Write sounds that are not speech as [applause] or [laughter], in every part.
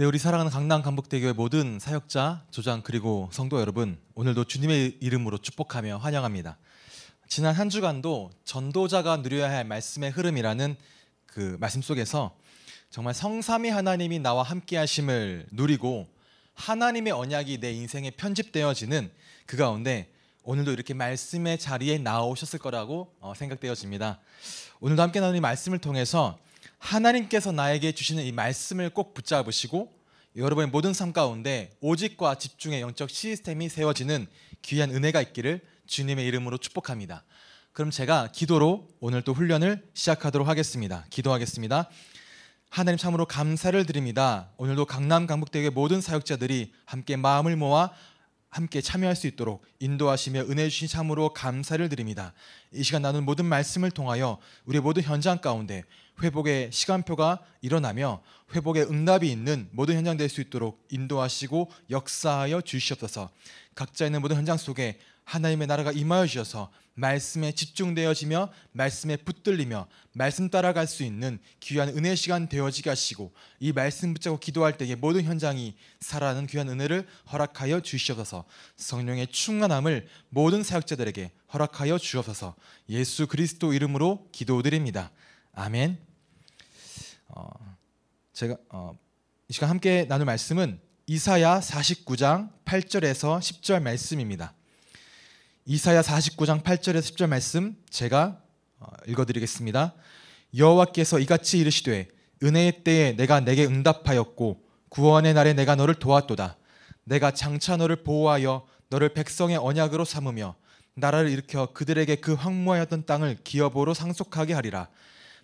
네, 우리 사랑하는 강남 강북대교의 모든 사역자, 조장 그리고 성도 여러분, 오늘도 주님의 이름으로 축복하며 환영합니다. 지난 한 주간도 전도자가 누려야 할 말씀의 흐름이라는 그 말씀 속에서 정말 성삼위 하나님이 나와 함께 하심을 누리고 하나님의 언약이 내 인생에 편집되어지는 그 가운데 오늘도 이렇게 말씀의 자리에 나오셨을 거라고 어, 생각되어집니다. 오늘도 함께 나누는 말씀을 통해서 하나님께서 나에게 주시는 이 말씀을 꼭 붙잡으시고 여러분의 모든 삶 가운데 오직과 집중의 영적 시스템이 세워지는 귀한 은혜가 있기를 주님의 이름으로 축복합니다. 그럼 제가 기도로 오늘 또 훈련을 시작하도록 하겠습니다. 기도하겠습니다. 하나님 참으로 감사를 드립니다. 오늘도 강남 강북대교의 모든 사역자들이 함께 마음을 모아 함께 참여할 수 있도록 인도하심에 은혜 주신 참으로 감사를 드립니다. 이 시간 나눈 모든 말씀을 통하여 우리 모든 현장 가운데 회복의 시간표가 일어나며 회복의 응답이 있는 모든 현장 될 수 있도록 인도하시고 역사하여 주시옵소서. 각자 있는 모든 현장 속에 하나님의 나라가 임하여 주셔서 말씀에 집중되어지며 말씀에 붙들리며 말씀 따라갈 수 있는 귀한 은혜 시간 되어지게 하시고 이 말씀 붙잡고 기도할 때에 모든 현장이 살아나는 귀한 은혜를 허락하여 주시옵소서 성령의 충만함을 모든 사역자들에게 허락하여 주옵소서 예수 그리스도 이름으로 기도드립니다 아멘 어, 제가 어, 이 시간 함께 나눌 말씀은 이사야 49장 8절에서 10절 말씀입니다 이사야 49장 8절에서 10절 말씀 제가 어, 읽어드리겠습니다. 여호와께서 이같이 이르시되 은혜의 때에 내가 내게 응답하였고 구원의 날에 내가 너를 도왔도다. 내가 장차 너를 보호하여 너를 백성의 언약으로 삼으며 나라를 일으켜 그들에게 그 황무하였던 땅을 기업으로 상속하게 하리라.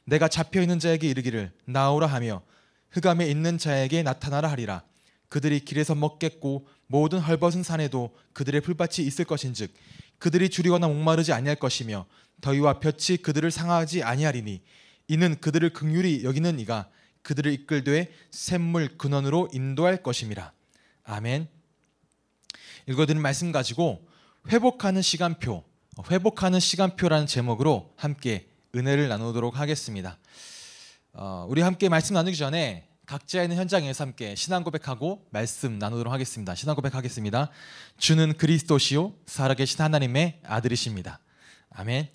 내가 잡혀 있는 자에게 이르기를 나오라 하며 흑암에 있는 자에게 나타나라 하리라. 그들이 길에서 먹겠고 모든 헐벗은 산에도 그들의 풀밭이 있을 것인즉 그들이 줄이거나 목마르지 아니할 것이며 더위와 볕이 그들을 상하지 아니하리니 이는 그들을 극률이 여기는 이가 그들을 이끌되 샘물 근원으로 인도할 것임이라. 아멘. 읽어드린 말씀 가지고 회복하는 시간표, 회복하는 시간표라는 제목으로 함께 은혜를 나누도록 하겠습니다. 어, 우리 함께 말씀 나누기 전에 각자 있는 현장에서 함께 신앙 고백하고 말씀 나누도록 하겠습니다. 신앙 고백하겠습니다. 주는 그리스도시요 살아계신 하나님의 아들이십니다. 아멘.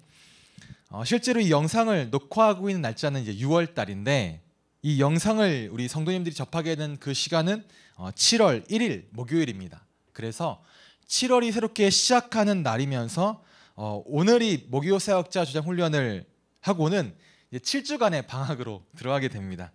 어, 실제로 이 영상을 녹화하고 있는 날짜는 이제 6월 달인데 이 영상을 우리 성도님들이 접하게 되그 시간은 어, 7월 1일 목요일입니다. 그래서 7월이 새롭게 시작하는 날이면서 어, 오늘이 목요 사역자 주장 훈련을 하고는 7주간의 방학으로 들어가게 됩니다.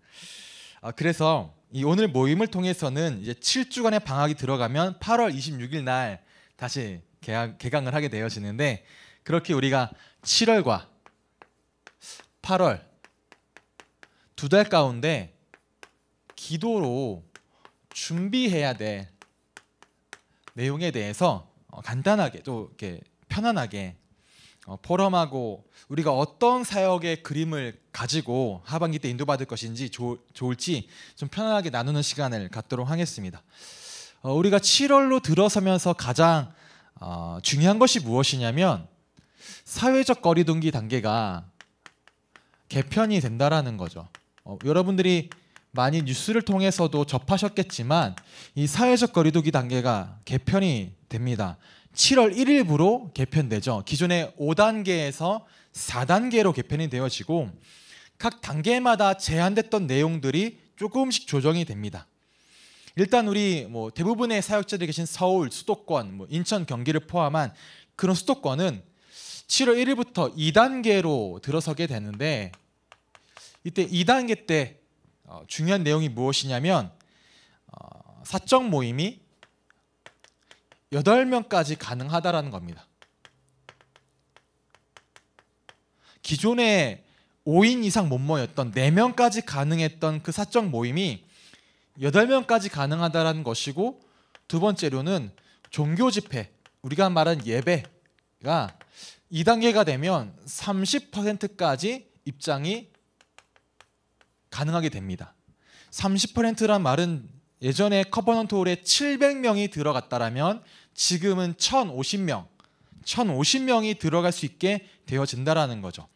아, 그래서 이 오늘 모임을 통해서는 이제 7주간의 방학이 들어가면 8월 26일 날 다시 개학, 개강을 하게 되어지는데 그렇게 우리가 7월과 8월 두 달 가운데 기도로 준비해야 될 내용에 대해서 어, 간단하게 또 이렇게 편안하게 어, 포럼하고 우리가 어떤 사역의 그림을 가지고 하반기 때 인도받을 것인지 조, 좋을지 좀 편안하게 나누는 시간을 갖도록 하겠습니다. 어, 우리가 7월로 들어서면서 가장 어, 중요한 것이 무엇이냐면 사회적 거리두기 단계가 개편이 된다라는 거죠. 어, 여러분들이 많이 뉴스를 통해서도 접하셨겠지만 이 사회적 거리두기 단계가 개편이 됩니다. 7월 1일부로 개편되죠. 기존의 5단계에서 4단계로 개편이 되어지고 각 단계마다 제한됐던 내용들이 조금씩 조정이 됩니다. 일단 우리 뭐 대부분의 사역자들이 계신 서울, 수도권, 뭐 인천, 경기를 포함한 그런 수도권은 7월 1일부터 2단계로 들어서게 되는데 이때 2단계 때 어, 중요한 내용이 무엇이냐면 어, 사적 모임이 8명까지 가능하다라는 겁니다. 기존에 5인 이상 못 모였던 4명까지 가능했던 그 사적 모임이 8명까지 가능하다라는 것이고 두 번째로는 종교 집회, 우리가 말한 예배가 2단계가 되면 30%까지 입장이 가능하게 됩니다. 30%란 말은 예전에 커버넌트 홀에 700명이 들어갔다라면 지금은 1,050명, 1,050명이 들어갈 수 있게 되어진다라는 거죠.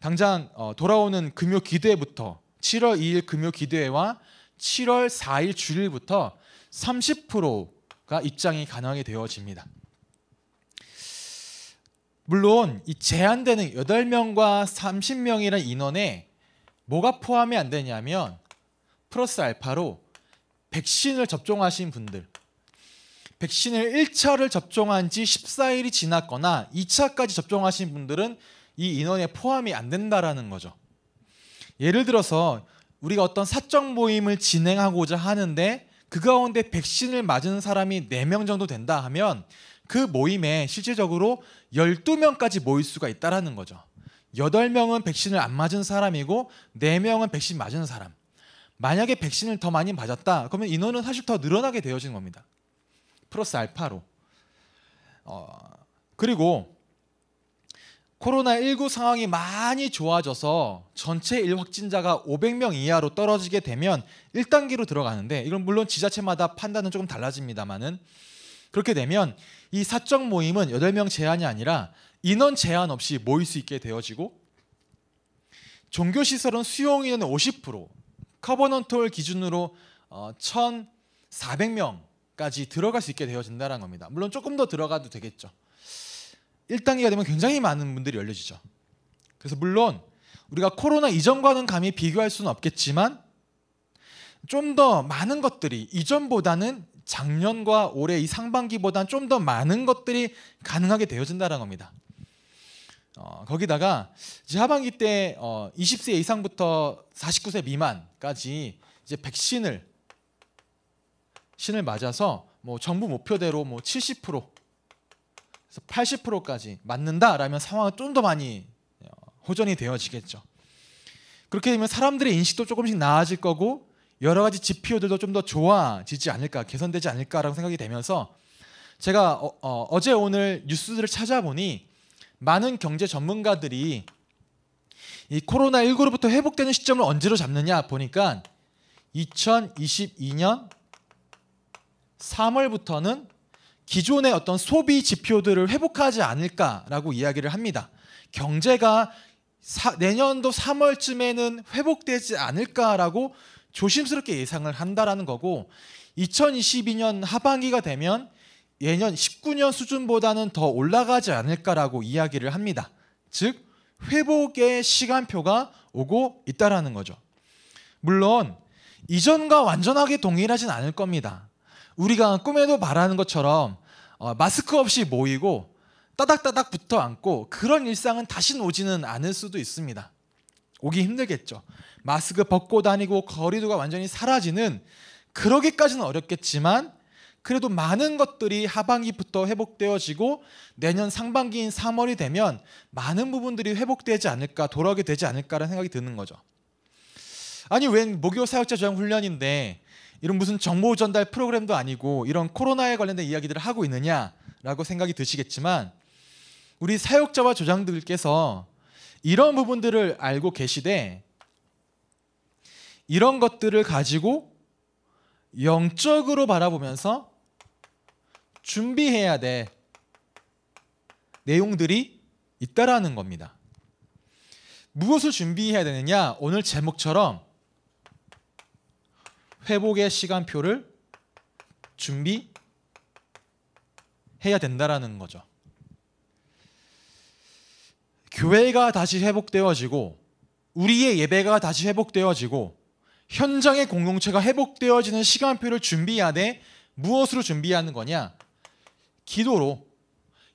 당장 어, 돌아오는 금요 기도부터 7월 2일 금요 기도회와 7월 4일 주일부터 30%가 입장이 가능하게 되어집니다. 물론 이 제한되는 8명과 3 0명이라 인원에 뭐가 포함이 안 되냐면 플러스 알파로 백신을 접종하신 분들 백신을 1차를 접종한 지 14일이 지났거나 2차까지 접종하신 분들은 이 인원에 포함이 안 된다라는 거죠. 예를 들어서 우리가 어떤 사적 모임을 진행하고자 하는데 그 가운데 백신을 맞은 사람이 4명 정도 된다 하면 그 모임에 실질적으로 12명까지 모일 수가 있다라는 거죠. 8명은 백신을 안 맞은 사람이고 4명은 백신 맞은 사람. 만약에 백신을 더 많이 맞았다. 그러면 인원은 사실 더 늘어나게 되어진 겁니다. 플러스 알파로. 어, 그리고 코로나19 상황이 많이 좋아져서 전체 일 확진자가 500명 이하로 떨어지게 되면 1단계로 들어가는데 이건 물론 지자체마다 판단은 조금 달라집니다만은 그렇게 되면 이 사적 모임은 8명 제한이 아니라 인원 제한 없이 모일 수 있게 되어지고 종교 시설은 수용 인원의 50% 커버넌트홀 기준으로 어, 1,400명 까지 들어갈 수 있게 되어진다는 겁니다. 물론 조금 더 들어가도 되겠죠. 1단계가 되면 굉장히 많은 분들이 열려지죠. 그래서 물론 우리가 코로나 이전과는 감히 비교할 수는 없겠지만 좀 더 많은 것들이 이전보다는 작년과 올해 이 상반기보다는 좀 더 많은 것들이 가능하게 되어진다는 겁니다. 어, 거기다가 이제 하반기 때 어, 20세 이상부터 49세 미만까지 이제 백신을 신을 맞아서 뭐 정부 목표대로 뭐70% 80%까지 맞는다라면 상황은 좀 더 많이 어, 호전이 되어지겠죠. 그렇게 되면 사람들의 인식도 조금씩 나아질 거고 여러 가지 지표들도 좀 더 좋아지지 않을까 개선되지 않을까라고 생각이 되면서 제가 어, 어, 어제 오늘 뉴스들을 찾아보니 많은 경제 전문가들이 이 코로나 19로부터 회복되는 시점을 언제로 잡느냐 보니까 2022년 3월부터는 기존의 어떤 소비 지표들을 회복하지 않을까라고 이야기를 합니다. 경제가 사, 내년도 3월쯤에는 회복되지 않을까라고 조심스럽게 예상을 한다라는 거고 2022년 하반기가 되면 내년 19년 수준보다는 더 올라가지 않을까라고 이야기를 합니다. 즉 회복의 시간표가 오고 있다라는 거죠. 물론 이전과 완전하게 동일하진 않을 겁니다. 우리가 꿈에도 바라는 것처럼 어, 마스크 없이 모이고 따닥따닥 붙어 앉고 그런 일상은 다신 오지는 않을 수도 있습니다. 오기 힘들겠죠. 마스크 벗고 다니고 거리두가 완전히 사라지는 그러기까지는 어렵겠지만 그래도 많은 것들이 하반기부터 회복되어지고 내년 상반기인 3월이 되면 많은 부분들이 회복되지 않을까 돌아오게 되지 않을까라는 생각이 드는 거죠. 아니 웬 목요 사역자 전형 훈련인데 이런 무슨 정보 전달 프로그램도 아니고 이런 코로나에 관련된 이야기들을 하고 있느냐라고 생각이 드시겠지만 우리 사역자와 조장들께서 이런 부분들을 알고 계시되 이런 것들을 가지고 영적으로 바라보면서 준비해야 돼 내용들이 있다라는 겁니다. 무엇을 준비해야 되느냐? 오늘 제목처럼 회복의 시간표를 준비해야 된다라는 거죠. 교회가 다시 회복되어지고 우리의 예배가 다시 회복되어지고 현장의 공동체가 회복되어지는 시간표를 준비해야 돼. 무엇으로 준비하는 거냐? 기도로.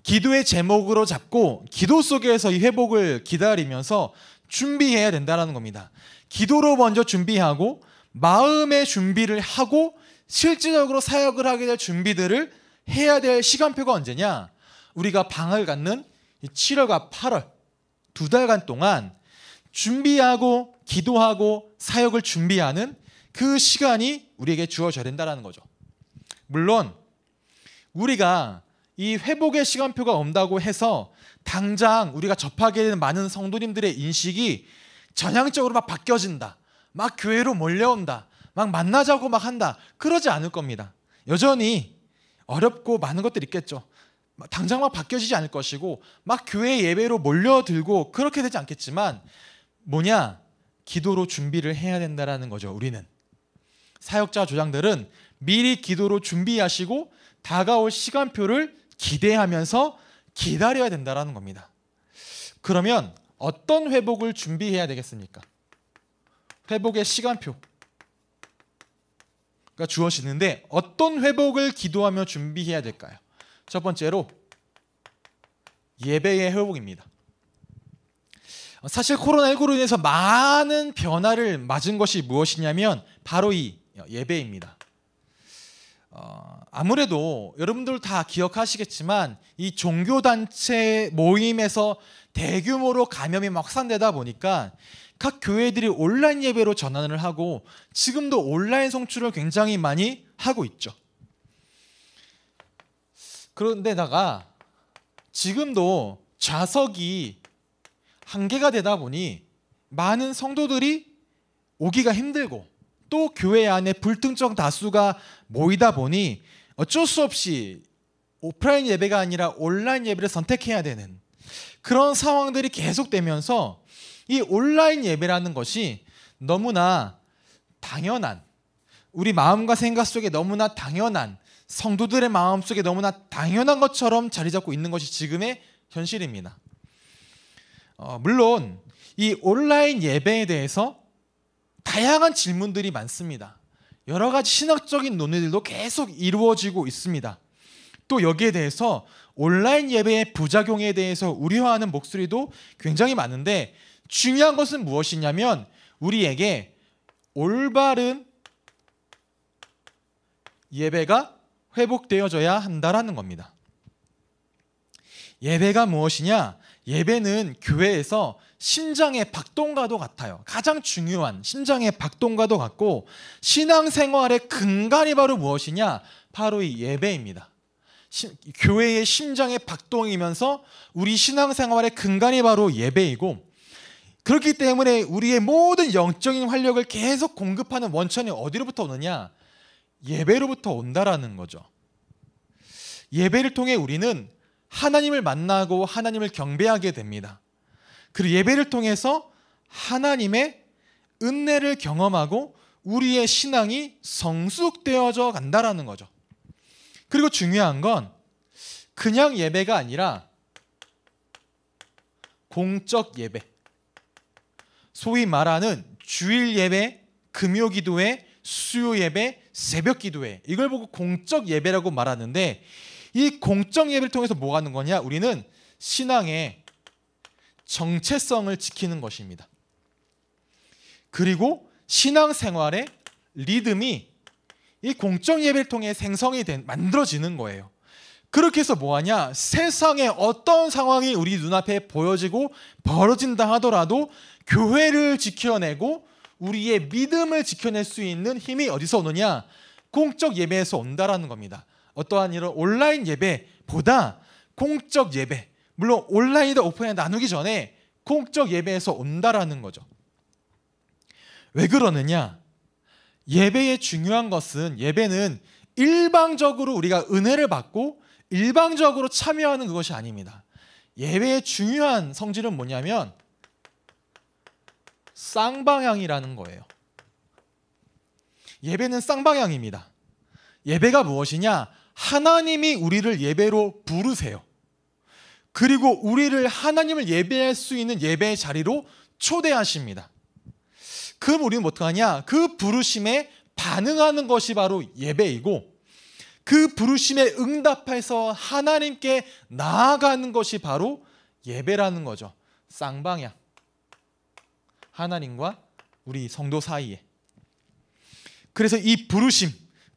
기도의 제목으로 잡고 기도 속에서 이 회복을 기다리면서 준비해야 된다라는 겁니다. 기도로 먼저 준비하고 마음의 준비를 하고 실질적으로 사역을 하게 될 준비들을 해야 될 시간표가 언제냐? 우리가 방을 갖는 7월과 8월 두 달간 동안 준비하고 기도하고 사역을 준비하는 그 시간이 우리에게 주어져야 된다는 거죠. 물론 우리가 이 회복의 시간표가 온다고 해서 당장 우리가 접하게 되는 많은 성도님들의 인식이 전향적으로 막 바뀌어진다. 막 교회로 몰려온다. 막 만나자고 막 한다. 그러지 않을 겁니다. 여전히 어렵고 많은 것들이 있겠죠. 당장 막 바뀌어지지 않을 것이고 막 교회 예배로 몰려들고 그렇게 되지 않겠지만 뭐냐? 기도로 준비를 해야 된다라는 거죠. 우리는 사역자 조장들은 미리 기도로 준비하시고 다가올 시간표를 기대하면서 기다려야 된다라는 겁니다. 그러면 어떤 회복을 준비해야 되겠습니까? 회복의 시간표. 가 주어지는데 어떤 회복을 기도하며 준비해야 될까요? 첫 번째로 예배의 회복입니다. 사실 코로나19로 인해서 많은 변화를 맞은 것이 무엇이냐면 바로 이 예배입니다. 어, 아무래도 여러분들 다 기억하시겠지만 이 종교단체 모임에서 대규모로 감염이 확산되다 보니까 각 교회들이 온라인 예배로 전환을 하고 지금도 온라인 성출을 굉장히 많이 하고 있죠. 그런데다가 지금도 좌석이 한계가 되다 보니 많은 성도들이 오기가 힘들고 또 교회 안에 불특정 다수가 모이다 보니 어쩔 수 없이 오프라인 예배가 아니라 온라인 예배를 선택해야 되는 그런 상황들이 계속되면서 이 온라인 예배라는 것이 너무나 당연한 우리 마음과 생각 속에 너무나 당연한 성도들의 마음 속에 너무나 당연한 것처럼 자리 잡고 있는 것이 지금의 현실입니다. 어, 물론 이 온라인 예배에 대해서 다양한 질문들이 많습니다. 여러 가지 신학적인 논의들도 계속 이루어지고 있습니다. 또 여기에 대해서 온라인 예배의 부작용에 대해서 우려하는 목소리도 굉장히 많은데 중요한 것은 무엇이냐면 우리에게 올바른 예배가 회복되어져야 한다라는 겁니다. 예배가 무엇이냐? 예배는 교회에서 심장의 박동과도 같아요. 가장 중요한 심장의 박동과도 같고 신앙생활의 근간이 바로 무엇이냐? 바로 이 예배입니다. 시, 교회의 심장의 박동이면서 우리 신앙생활의 근간이 바로 예배이고 그렇기 때문에 우리의 모든 영적인 활력을 계속 공급하는 원천이 어디로부터 오느냐? 예배로부터 온다라는 거죠. 예배를 통해 우리는 하나님을 만나고 하나님을 경배하게 됩니다. 그리고 예배를 통해서 하나님의 은혜를 경험하고 우리의 신앙이 성숙되어져 간다라는 거죠. 그리고 중요한 건 그냥 예배가 아니라 공적 예배. 소위 말하는 주일 예배, 금요 기도회, 수요 예배, 새벽 기도회 이걸 보고 공적 예배라고 말하는데 이 공적 예배를 통해서 뭐 하는 거냐? 우리는 신앙의 정체성을 지키는 것입니다. 그리고 신앙생활의 리듬이 이 공적 예배를 통해 생성이 된 만들어지는 거예요. 그렇게 해서 뭐하냐? 세상에 어떤 상황이 우리 눈앞에 보여지고 벌어진다 하더라도 교회를 지켜내고 우리의 믿음을 지켜낼 수 있는 힘이 어디서 오느냐? 공적 예배에서 온다라는 겁니다. 어떠한 이런 온라인 예배보다 공적 예배, 물론 온라인이다 오프라인 나누기 전에 공적 예배에서 온다라는 거죠. 왜 그러느냐? 예배의 중요한 것은 예배는 일방적으로 우리가 은혜를 받고 일방적으로 참여하는 그것이 아닙니다. 예배의 중요한 성질은 뭐냐면 쌍방향이라는 거예요. 예배는 쌍방향입니다. 예배가 무엇이냐? 하나님이 우리를 예배로 부르세요. 그리고 우리를 하나님을 예배할 수 있는 예배의 자리로 초대하십니다. 그럼 우리는 뭐 어떻 하냐? 그 부르심에 반응하는 것이 바로 예배이고 그 부르심에 응답해서 하나님께 나아가는 것이 바로 예배라는 거죠. 쌍방향. 하나님과 우리 성도 사이에. 그래서 이 부르심,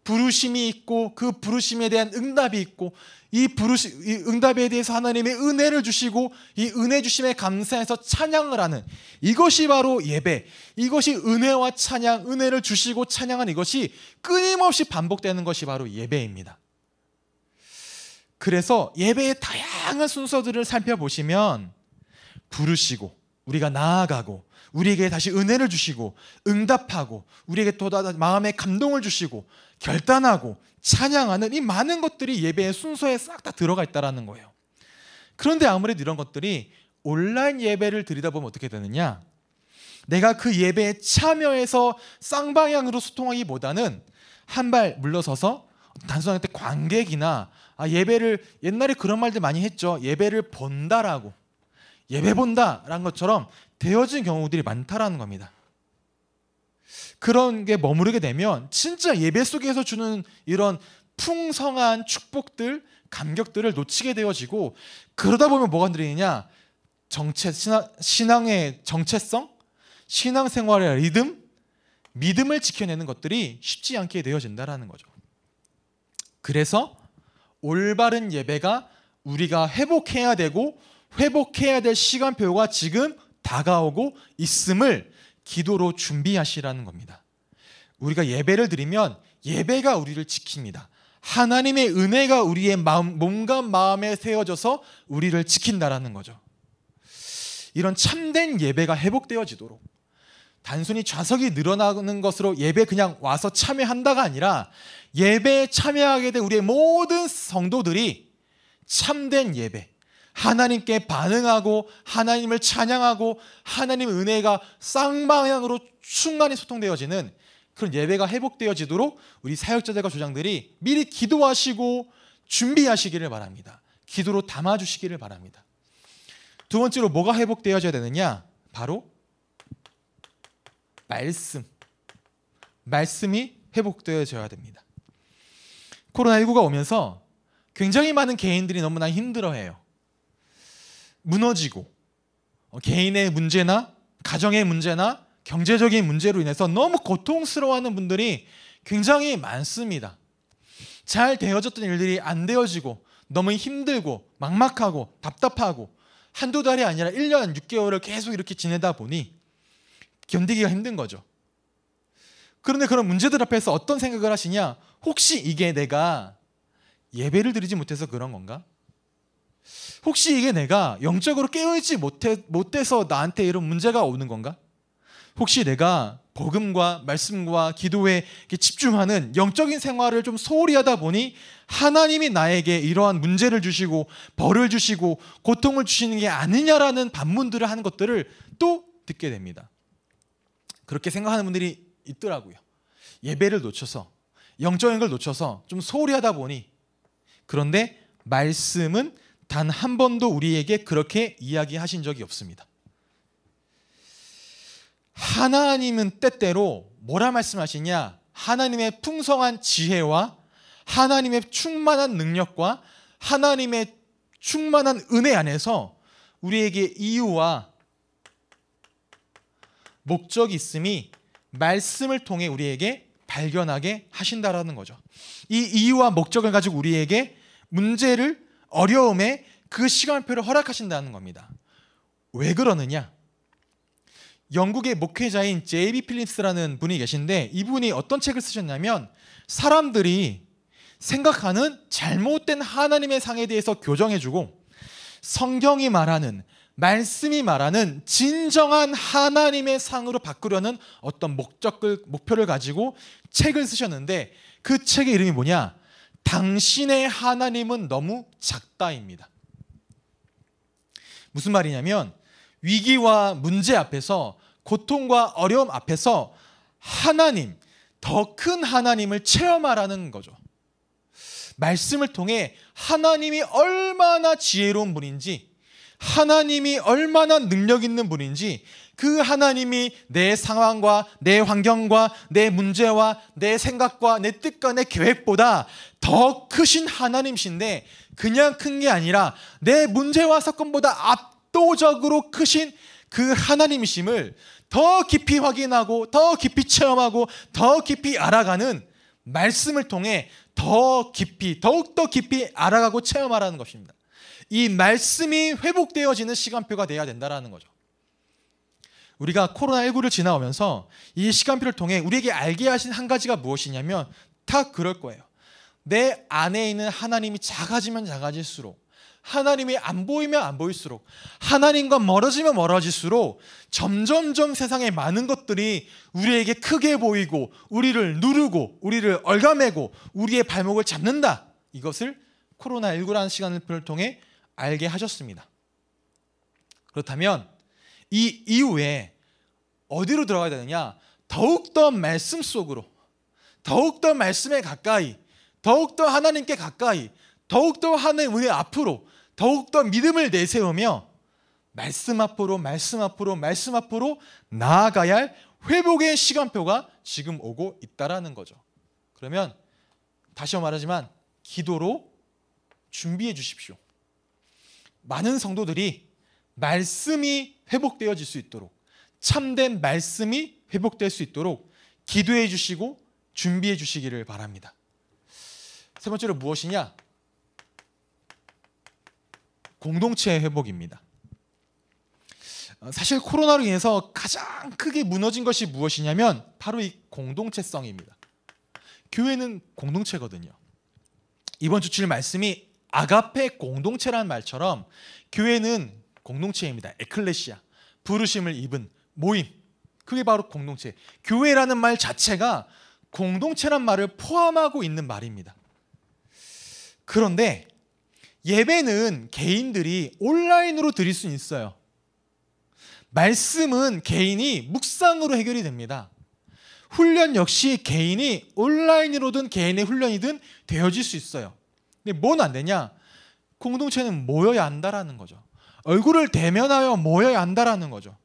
부르심이 있고 그 부르심에 대한 응답이 있고 이 부르심, 이 응답에 대해서 하나님의 은혜를 주시고 이 은혜 주심에 감사해서 찬양을 하는 이것이 바로 예배. 이것이 은혜와 찬양, 은혜를 주시고 찬양한 이것이 끊임없이 반복되는 것이 바로 예배입니다. 그래서 예배의 다양한 순서들을 살펴보시면 부르시고 우리가 나아가고 우리에게 다시 은혜를 주시고 응답하고 우리에게 또마음의 감동을 주시고 결단하고 찬양하는 이 많은 것들이 예배의 순서에 싹 다 들어가 있다라는 거예요. 그런데 아무래도 이런 것들이 온라인 예배를 드리다 보면 어떻게 되느냐? 내가 그 예배에 참여해서 쌍방향으로 소통하기보다는 한 발 물러서서 단순한게 관객이나 아, 예배를 옛날에 그런 말들 많이 했죠. 예배를 본다라고 예배 본다라는 것처럼 되어진 경우들이 많다라는 겁니다. 그런 게 머무르게 되면 진짜 예배 속에서 주는 이런 풍성한 축복들, 감격들을 놓치게 되어지고 그러다 보면 뭐가 흔들리느냐? 정체 신앙, 의 정체성, 신앙 생활의 리듬, 믿음을 지켜내는 것들이 쉽지 않게 되어진다라는 거죠. 그래서 올바른 예배가 우리가 회복해야 되고 회복해야 될 시간표가 지금 다가오고 있음을 기도로 준비하시라는 겁니다. 우리가 예배를 드리면 예배가 우리를 지킵니다. 하나님의 은혜가 우리의 마음, 몸과 마음에 세워져서 우리를 지킨다라는 거죠. 이런 참된 예배가 회복되어지도록 단순히 좌석이 늘어나는 것으로 예배 그냥 와서 참여한다가 아니라 예배에 참여하게 된 우리의 모든 성도들이 참된 예배, 하나님께 반응하고 하나님을 찬양하고 하나님 은혜가 쌍방향으로 충만히 소통되어지는 그런 예배가 회복되어지도록 우리 사역자들과 조장들이 미리 기도하시고 준비하시기를 바랍니다. 기도로 담아주시기를 바랍니다. 두 번째로 뭐가 회복되어져야 되느냐? 바로 말씀. 말씀이 회복되어져야 됩니다. 코로나19가 오면서 굉장히 많은 개인들이 너무나 힘들어해요. 무너지고 어, 개인의 문제나 가정의 문제나 경제적인 문제로 인해서 너무 고통스러워하는 분들이 굉장히 많습니다. 잘 되어졌던 일들이 안 되어지고 너무 힘들고 막막하고 답답하고 한두 달이 아니라 1년 6개월을 계속 이렇게 지내다 보니 견디기가 힘든 거죠. 그런데 그런 문제들 앞에서 어떤 생각을 하시냐? 혹시 이게 내가 예배를 드리지 못해서 그런 건가? 혹시 이게 내가 영적으로 깨어있지 못해, 못해서 나한테 이런 문제가 오는 건가? 혹시 내가 복음과 말씀과 기도에 집중하는 영적인 생활을 좀 소홀히 하다 보니 하나님이 나에게 이러한 문제를 주시고 벌을 주시고 고통을 주시는 게 아니냐라는 반문들을 하는 것들을 또 듣게 됩니다. 그렇게 생각하는 분들이 있더라고요. 예배를 놓쳐서 영적인 걸 놓쳐서 좀 소홀히 하다 보니 그런데 말씀은 단한 번도 우리에게 그렇게 이야기하신 적이 없습니다. 하나님은 때때로 뭐라 말씀하시냐? 하나님의 풍성한 지혜와 하나님의 충만한 능력과 하나님의 충만한 은혜 안에서 우리에게 이유와 목적이 있음이 말씀을 통해 우리에게 발견하게 하신다라는 거죠. 이 이유와 목적을 가지고 우리에게 문제를 어려움에 그 시간표를 허락하신다는 겁니다. 왜 그러느냐? 영국의 목회자인 제이비 필립스라는 분이 계신데 이분이 어떤 책을 쓰셨냐면 사람들이 생각하는 잘못된 하나님의 상에 대해서 교정해주고 성경이 말하는 말씀이 말하는 진정한 하나님의 상으로 바꾸려는 어떤 목적을 목표를 가지고 책을 쓰셨는데 그 책의 이름이 뭐냐? 당신의 하나님은 너무 작다입니다. 무슨 말이냐면 위기와 문제 앞에서 고통과 어려움 앞에서 하나님, 더 큰 하나님을 체험하라는 거죠. 말씀을 통해 하나님이 얼마나 지혜로운 분인지, 하나님이 얼마나 능력 있는 분인지, 그 하나님이 내 상황과 내 환경과 내 문제와 내 생각과 내 뜻과 내 계획보다 더 크신 하나님신데 그냥 큰 게 아니라 내 문제와 사건보다 압도적으로 크신 그 하나님이심을 더 깊이 확인하고 더 깊이 체험하고 더 깊이 알아가는 말씀을 통해 더 깊이 더욱더 깊이 알아가고 체험하라는 것입니다. 이 말씀이 회복되어지는 시간표가 돼야 된다라는 거죠. 우리가 코로나19를 지나오면서 이 시간표를 통해 우리에게 알게 하신 한 가지가 무엇이냐면 다 그럴 거예요. 내 안에 있는 하나님이 작아지면 작아질수록 하나님이 안 보이면 안 보일수록 하나님과 멀어지면 멀어질수록 점점점 세상의 많은 것들이 우리에게 크게 보이고 우리를 누르고 우리를 얼가매고 우리의 발목을 잡는다. 이것을 코로나19라는 시간을 통해 알게 하셨습니다. 그렇다면 이 이후에 어디로 들어가야 되느냐? 더욱더 말씀 속으로, 더욱더 말씀에 가까이, 더욱더 하나님께 가까이, 더욱더 하나님 은 앞으로, 더욱더 믿음을 내세우며 말씀 앞으로, 말씀 앞으로, 말씀 앞으로 나아가야 할 회복의 시간표가 지금 오고 있다라는 거죠. 그러면 다시 말하지만 기도로 준비해 주십시오. 많은 성도들이 말씀이 회복되어질 수 있도록 참된 말씀이 회복될 수 있도록 기도해 주시고 준비해 주시기를 바랍니다. 세 번째로 무엇이냐? 공동체의 회복입니다. 어, 사실 코로나로 인해서 가장 크게 무너진 것이 무엇이냐면 바로 이 공동체성입니다. 교회는 공동체거든요. 이번 주칠 말씀이 아가페 공동체라는 말처럼 교회는 공동체입니다. 에클레시아. 부르심을 입은 모임. 그게 바로 공동체. 교회라는 말 자체가 공동체란 말을 포함하고 있는 말입니다. 그런데 예배는 개인들이 온라인으로 드릴 수 있어요. 말씀은 개인이 묵상으로 해결이 됩니다. 훈련 역시 개인이 온라인으로든 개인의 훈련이든 되어질 수 있어요. 근데 뭔 안 되냐? 공동체는 모여야 한다라는 거죠. 얼굴을 대면하여 모여야 한다라는 거죠.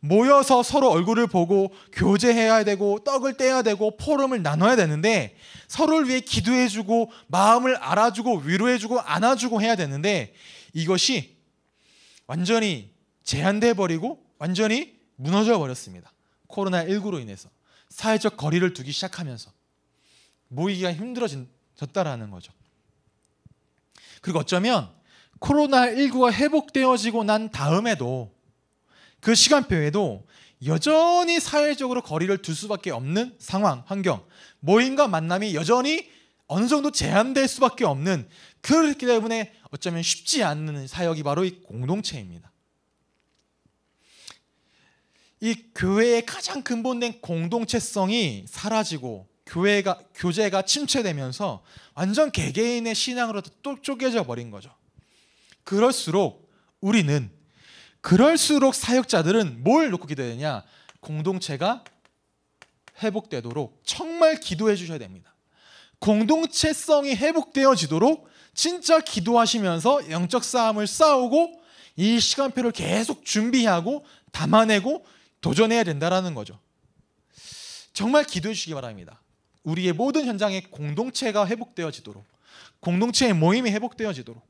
모여서 서로 얼굴을 보고 교제해야 되고 떡을 떼야 되고 포럼을 나눠야 되는데 서로를 위해 기도해주고 마음을 알아주고 위로해주고 안아주고 해야 되는데 이것이 완전히 제한돼 버리고 완전히 무너져 버렸습니다. 코로나 19로 인해서 사회적 거리를 두기 시작하면서 모이기가 힘들어졌다라는 거죠. 그리고 어쩌면 코로나19가 회복되어지고 난 다음에도 그 시간표에도 여전히 사회적으로 거리를 둘 수밖에 없는 상황, 환경, 모임과 만남이 여전히 어느 정도 제한될 수밖에 없는 그렇기 때문에 어쩌면 쉽지 않는 사역이 바로 이 공동체입니다. 이 교회의 가장 근본된 공동체성이 사라지고 교회가 교제가 침체되면서 완전 개개인의 신앙으로 또 쪼개져 버린 거죠. 그럴수록 우리는 그럴수록 사역자들은 뭘 놓고 기도 되냐? 공동체가 회복되도록 정말 기도해 주셔야 됩니다. 공동체성이 회복되어지도록 진짜 기도하시면서 영적 싸움을 싸우고 이 시간표를 계속 준비하고 담아내고 도전해야 된다라는 거죠. 정말 기도해 주시기 바랍니다. 우리의 모든 현장에 공동체가 회복되어지도록 공동체의 모임이 회복되어지도록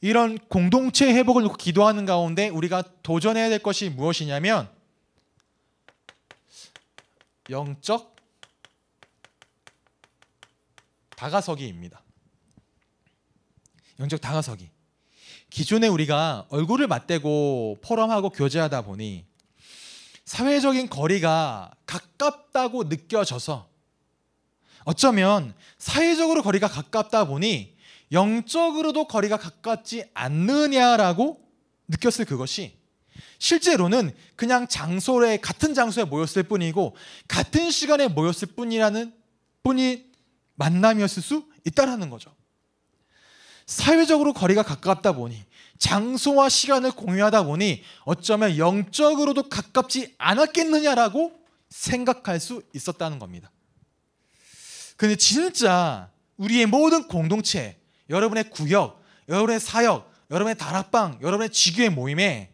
이런 공동체 회복을 놓고 기도하는 가운데 우리가 도전해야 될 것이 무엇이냐면 영적 다가서기입니다. 영적 다가서기. 기존에 우리가 얼굴을 맞대고 포럼하고 교제하다 보니 사회적인 거리가 가깝다고 느껴져서 어쩌면 사회적으로 거리가 가깝다 보니 영적으로도 거리가 가깝지 않느냐라고 느꼈을 그것이 실제로는 그냥 장소에 같은 장소에 모였을 뿐이고 같은 시간에 모였을 뿐이라는 뿐이 만남이었을 수 있다라는 거죠. 사회적으로 거리가 가깝다 보니 장소와 시간을 공유하다 보니 어쩌면 영적으로도 가깝지 않았겠느냐라고 생각할 수 있었다는 겁니다. 근데 진짜 우리의 모든 공동체, 여러분의 구역, 여러분의 사역, 여러분의 다락방, 여러분의 지교의 모임에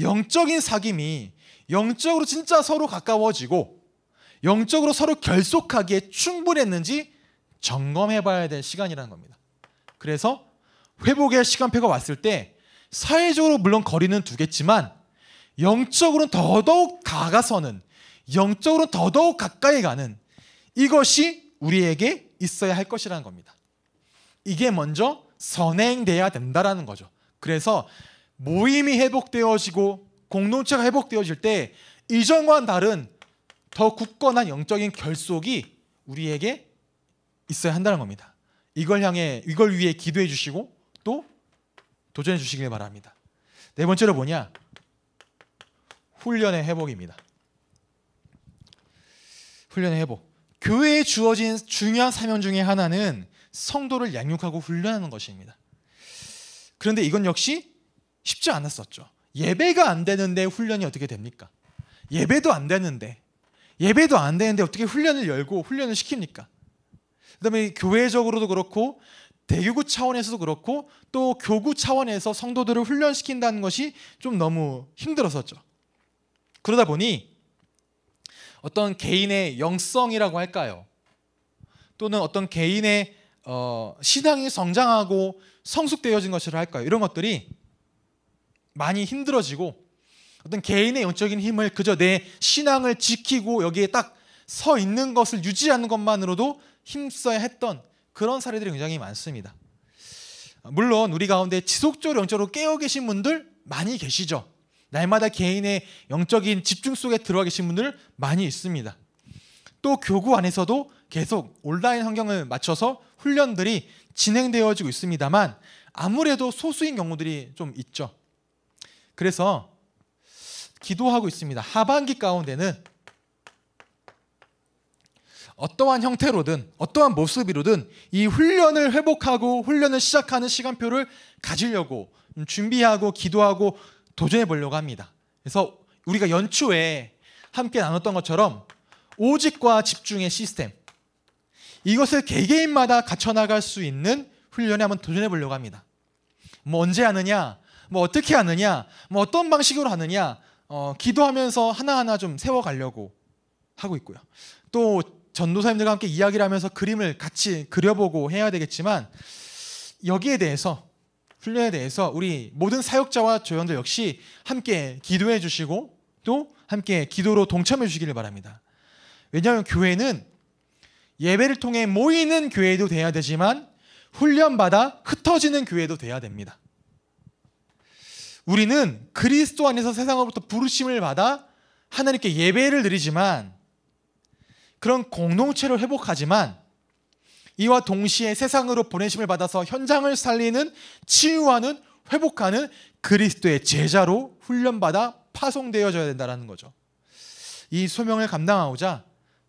영적인 사귐이 영적으로 진짜 서로 가까워지고 영적으로 서로 결속하기에 충분했는지 점검해 봐야 될 시간이라는 겁니다. 그래서 회복의 시간표가 왔을 때 사회적으로 물론 거리는 두겠지만 영적으로 더더욱 다가서는 영적으로 더더욱 가까이 가는 이것이 우리에게 있어야 할 것이라는 겁니다. 이게 먼저 선행돼야 된다라는 거죠. 그래서 모임이 회복되어지고 공동체가 회복되어질 때 이전과는 다른 더 굳건한 영적인 결속이 우리에게 있어야 한다는 겁니다. 이걸 향해 이걸 위해 기도해 주시고 또 도전해 주시길 바랍니다. 네 번째로 뭐냐? 훈련의 회복입니다. 훈련의 회복. 교회에 주어진 중요한 사명 중의 하나는 성도를 양육하고 훈련하는 것입니다. 그런데 이건 역시 쉽지 않았었죠. 예배가 안 되는데 훈련이 어떻게 됩니까? 예배도 안 되는데 예배도 안 되는데 어떻게 훈련을 열고 훈련을 시킵니까? 그다음에 교회적으로도 그렇고 대교구 차원에서도 그렇고 또 교구 차원에서 성도들을 훈련시킨다는 것이 좀 너무 힘들었었죠. 그러다 보니 어떤 개인의 영성이라고 할까요? 또는 어떤 개인의 어, 신앙이 성장하고 성숙되어진 것이라 할까요? 이런 것들이 많이 힘들어지고 어떤 개인의 영적인 힘을 그저 내 신앙을 지키고 여기에 딱 서 있는 것을 유지하는 것만으로도 힘써야 했던 그런 사례들이 굉장히 많습니다. 어, 물론 우리 가운데 지속적으로 영적으로 깨어 계신 분들 많이 계시죠. 날마다 개인의 영적인 집중 속에 들어가 계신 분들 많이 있습니다. 또 교구 안에서도 계속 온라인 환경을 맞춰서 훈련들이 진행되어지고 있습니다만 아무래도 소수인 경우들이 좀 있죠. 그래서 기도하고 있습니다. 하반기 가운데는 어떠한 형태로든 어떠한 모습이로든 이 훈련을 회복하고 훈련을 시작하는 시간표를 가지려고 준비하고 기도하고 도전해 보려고 합니다. 그래서 우리가 연초에 함께 나눴던 것처럼 오직과 집중의 시스템 이것을 개개인마다 갖춰나갈 수 있는 훈련에 한번 도전해 보려고 합니다. 뭐 언제 하느냐, 뭐 어떻게 하느냐, 뭐 어떤 방식으로 하느냐, 어, 기도하면서 하나하나 좀 세워가려고 하고 있고요. 또 전도사님들과 함께 이야기를 하면서 그림을 같이 그려보고 해야 되겠지만 여기에 대해서 훈련에 대해서 우리 모든 사역자와 조연들 역시 함께 기도해 주시고 또 함께 기도로 동참해 주시기를 바랍니다. 왜냐하면 교회는 예배를 통해 모이는 교회도 돼야 되지만 훈련받아 흩어지는 교회도 돼야 됩니다. 우리는 그리스도 안에서 세상으로부터 부르심을 받아 하나님께 예배를 드리지만 그런 공동체를 회복하지만 이와 동시에 세상으로 보내심을 받아서 현장을 살리는 치유하는 회복하는 그리스도의 제자로 훈련받아 파송되어져야 된다는 거죠. 이 소명을 감당하고자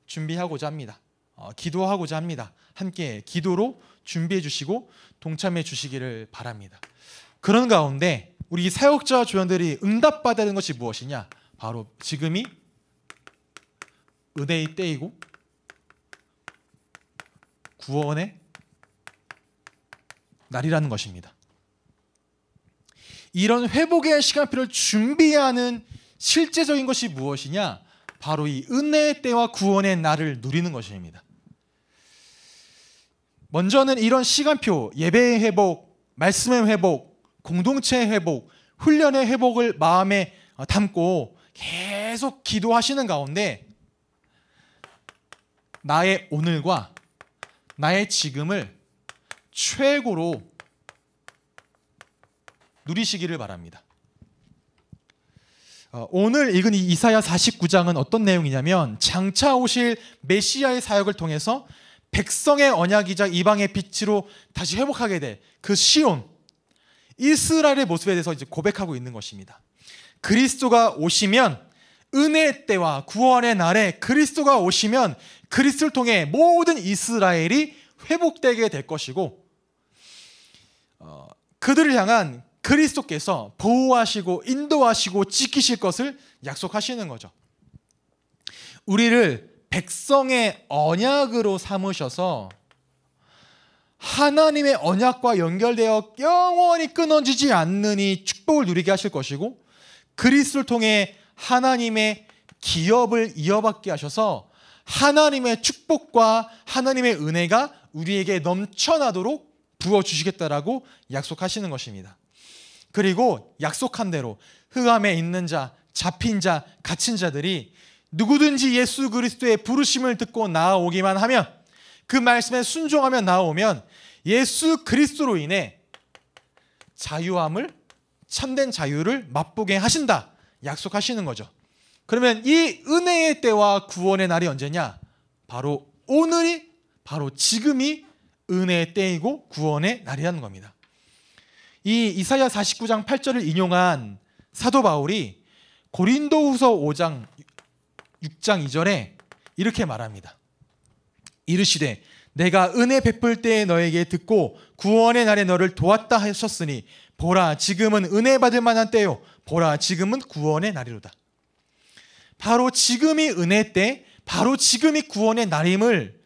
준비하고자 합니다. 어, 기도하고자 합니다. 함께 기도로 준비해 주시고 동참해 주시기를 바랍니다. 그런 가운데 우리 사역자 조연들이 응답받는 것이 무엇이냐? 바로 지금이 은혜의 때이고 구원의 날이라는 것입니다. 이런 회복의 시간표를 준비하는 실제적인 것이 무엇이냐? 바로 이 은혜의 때와 구원의 날을 누리는 것입니다. 먼저는 이런 시간표, 예배의 회복, 말씀의 회복, 공동체의 회복, 훈련의 회복을 마음에 어, 담고 계속 기도하시는 가운데 나의 오늘과 나의 지금을 최고로 누리시기를 바랍니다. 어, 오늘 읽은 이 이사야 49장은 어떤 내용이냐면 장차 오실 메시아의 사역을 통해서 백성의 언약이자 이방의 빛으로 다시 회복하게 될 그 시온 이스라엘의 모습에 대해서 이제 고백하고 있는 것입니다. 그리스도가 오시면 은혜의 때와 구원의 날에 그리스도가 오시면 그리스도를 통해 모든 이스라엘이 회복되게 될 것이고 어, 그들을 향한 그리스도께서 보호하시고 인도하시고 지키실 것을 약속하시는 거죠. 우리를 백성의 언약으로 삼으셔서 하나님의 언약과 연결되어 영원히 끊어지지 않느니 축복을 누리게 하실 것이고 그리스도를 통해 하나님의 기업을 이어받게 하셔서 하나님의 축복과 하나님의 은혜가 우리에게 넘쳐나도록 부어 주시겠다라고 약속하시는 것입니다. 그리고 약속한 대로 흑암에 있는 자, 잡힌 자, 갇힌 자들이 누구든지 예수 그리스도의 부르심을 듣고 나아오기만 하면 그 말씀에 순종하며 나오면 예수 그리스도로 인해 자유함을 참된 자유를 맛보게 하신다 약속하시는 거죠. 그러면 이 은혜의 때와 구원의 날이 언제냐? 바로 오늘이 바로 지금이 은혜의 때이고 구원의 날이라는 겁니다. 이 이사야 49장 8절을 인용한 사도 바울이 고린도후서 5장 6장 2절에 이렇게 말합니다. 이르시되 내가 은혜 베풀 때에 너에게 듣고 구원의 날에 너를 도왔다 하셨으니 보라 지금은 은혜 받을 만한 때요 보라 지금은 구원의 날이로다. 바로 지금이 은혜 때 바로 지금이 구원의 날임을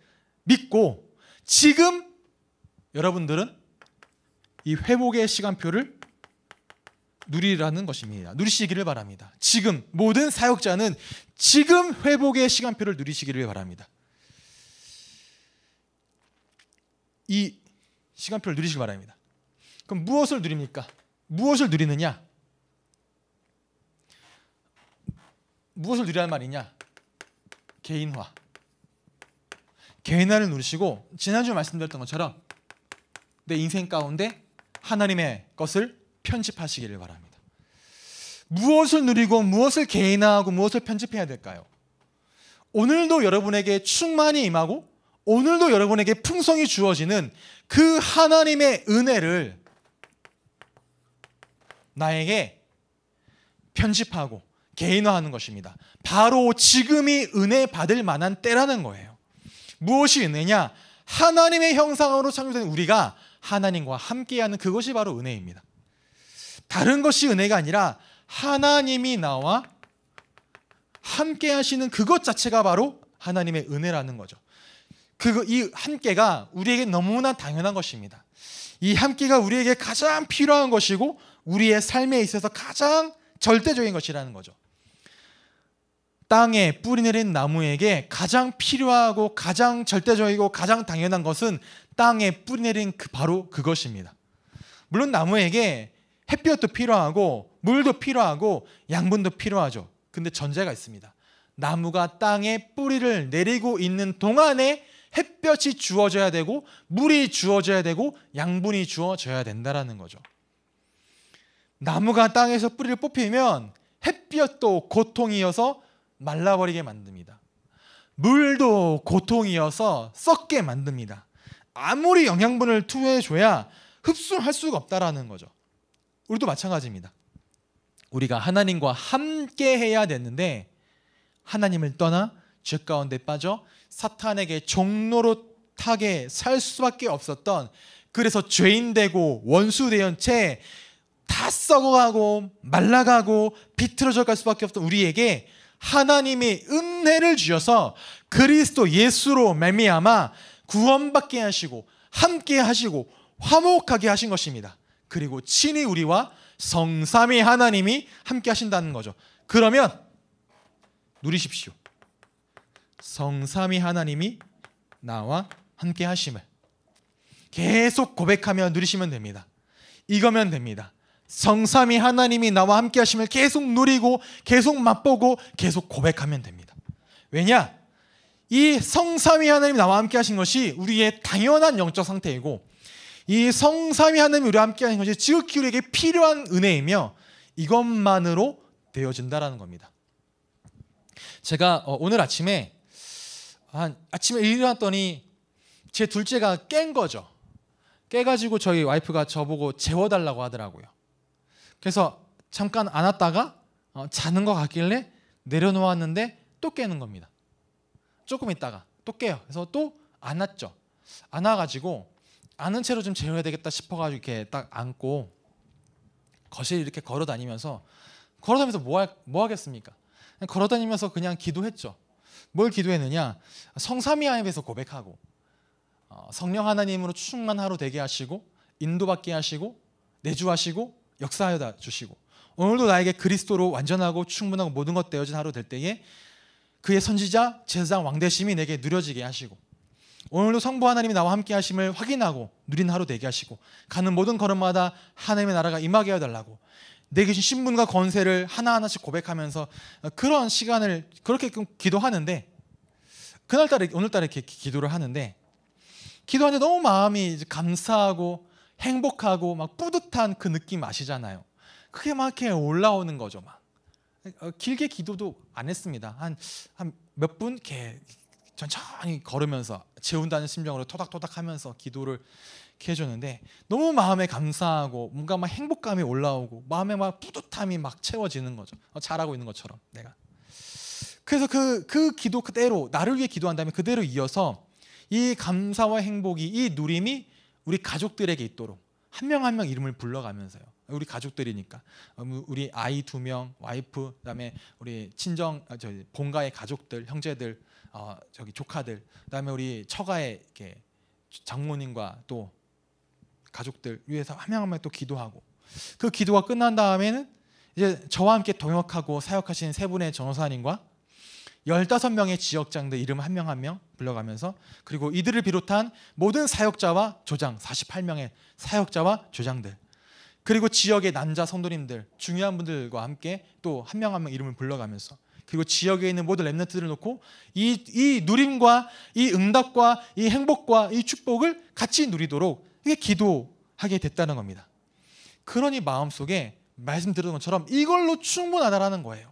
믿고 지금 여러분들은 이 회복의 시간표를 누리라는 것입니다. 누리시기를 바랍니다. 지금 모든 사역자는 지금 회복의 시간표를 누리시기를 바랍니다. 이 시간표를 누리시기 바랍니다. 그럼 무엇을 누립니까? 무엇을 누리느냐? 무엇을 누리란 말이냐? 개인화. 개인화를 누리시고 지난주 말씀드렸던 것처럼 내 인생 가운데 하나님의 것을 편집하시기를 바랍니다. 무엇을 누리고 무엇을 개인화하고 무엇을 편집해야 될까요? 오늘도 여러분에게 충만히 임하고 오늘도 여러분에게 풍성이 주어지는 그 하나님의 은혜를 나에게 편집하고 개인화하는 것입니다. 바로 지금이 은혜 받을 만한 때라는 거예요. 무엇이 은혜냐? 하나님의 형상으로 창조된 우리가 하나님과 함께하는 그것이 바로 은혜입니다. 다른 것이 은혜가 아니라 하나님이 나와 함께 하시는 그것 자체가 바로 하나님의 은혜라는 거죠. 그 이 함께가 우리에게 너무나 당연한 것입니다. 이 함께가 우리에게 가장 필요한 것이고 우리의 삶에 있어서 가장 절대적인 것이라는 거죠. 땅에 뿌리 내린 나무에게 가장 필요하고 가장 절대적이고 가장 당연한 것은 땅에 뿌리내린 그 바로 그것입니다. 물론 나무에게 햇볕도 필요하고 물도 필요하고 양분도 필요하죠. 근데 전제가 있습니다. 나무가 땅에 뿌리를 내리고 있는 동안에 햇볕이 주어져야 되고 물이 주어져야 되고 양분이 주어져야 된다라는 거죠. 나무가 땅에서 뿌리를 뽑히면 햇볕도 고통이어서 말라버리게 만듭니다. 물도 고통이어서 썩게 만듭니다. 아무리 영양분을 투여해줘야 흡수할 수가 없다라는 거죠. 우리도 마찬가지입니다. 우리가 하나님과 함께 해야 되는데 하나님을 떠나 죄 가운데 빠져 사탄에게 종노릇하게 살 수밖에 없었던 그래서 죄인 되고 원수 되던 채다 썩어가고 말라가고 비틀어져 갈 수밖에 없던 우리에게 하나님이 은혜를 주셔서 그리스도 예수로 말미암아 구원받게 하시고 함께 하시고 화목하게 하신 것입니다. 그리고 친히 우리와 성삼위 하나님이 함께 하신다는 거죠. 그러면 누리십시오. 성삼위 하나님이 나와 함께 하심을 계속 고백하며 누리시면 됩니다. 이거면 됩니다. 성삼위 하나님이 나와 함께 하심을 계속 누리고 계속 맛보고 계속 고백하면 됩니다. 왜냐? 이 성삼위 하나님 나와 함께 하신 것이 우리의 당연한 영적 상태이고 이 성삼위 하나님 우리와 함께 하신 것이 지극히 우리에게 필요한 은혜이며 이것만으로 되어진다라는 겁니다. 제가 어, 오늘 아침에 한 아침에 일어났더니 제 둘째가 깬 거죠. 깨가지고 저희 와이프가 저보고 재워달라고 하더라고요. 그래서 잠깐 안았다가 어, 자는 것 같길래 내려놓았는데 또 깨는 겁니다. 조금 있다가 또 깨요. 그래서 또 안았죠. 안아가지고 아는 채로 좀 재워야 되겠다 싶어가지고 이렇게 딱 안고 거실 이렇게 걸어 다니면서 걸어 다니면서 뭐, 하, 뭐 하겠습니까? 걸어 다니면서 그냥 기도했죠. 뭘 기도했느냐? 성삼위 하나님에서 고백하고 어, 성령 하나님으로 충만 하루 되게 하시고 인도받게 하시고 내주하시고 역사하여 주시고 오늘도 나에게 그리스도로 완전하고 충분하고 모든 것 되어진 하루 될 때에 그의 선지자 제사장 왕 대심이 내게 누려지게 하시고 오늘도 성부 하나님이 나와 함께 하심을 확인하고 누린 하루 되게 하시고 가는 모든 걸음마다 하나님의 나라가 임하게 해 달라고 내게 주신 신분과 권세를 하나하나씩 고백하면서 그런 시간을 그렇게 기도하는데 그날따라 오늘따라 이렇게 기도를 하는데 기도하는데 너무 마음이 감사하고 행복하고 막 뿌듯한 그 느낌 아시잖아요. 그게 막 이렇게 올라오는 거죠. 막. 어, 길게 기도도 안 했습니다. 한한몇분개 천천히 걸으면서 재운다는 심정으로 토닥토닥하면서 기도를 해줬는데 너무 마음에 감사하고 뭔가 막 행복감이 올라오고 마음에 막 뿌듯함이 막 채워지는 거죠. 잘하고 어, 있는 것처럼 내가. 그래서 그, 그 기도 그대로 나를 위해 기도한 다면 그대로 이어서 이 감사와 행복이 이 누림이 우리 가족들에게 있도록 한 명 한 명 이름을 불러가면서요. 우리 가족들이니까 어, 뭐 우리 아이 두 명, 와이프, 그다음에 우리 친정 아, 저 본가의 가족들, 형제들, 어, 저기 조카들, 그다음에 우리 처가의 이렇게 장모님과 또 가족들 위해서 한 명 한 명 또 기도하고 그 기도가 끝난 다음에는 이제 저와 함께 동역하고 사역하신 세 분의 전호사님과 15명의 지역장들 이름 한 명 한 명 불러가면서 그리고 이들을 비롯한 모든 사역자와 조장 48명의 사역자와 조장들 그리고 지역의 난자 성도님들 중요한 분들과 함께 또한명 한명 한 명 이름을 불러가면서 그리고 지역에 있는 모든 랩런트들을 놓고 이, 이 누림과 이 응답과 이 행복과 이 축복을 같이 누리도록 이게 기도하게 됐다는 겁니다. 그러니 마음속에 말씀드린 것처럼 이걸로 충분하다라는 거예요.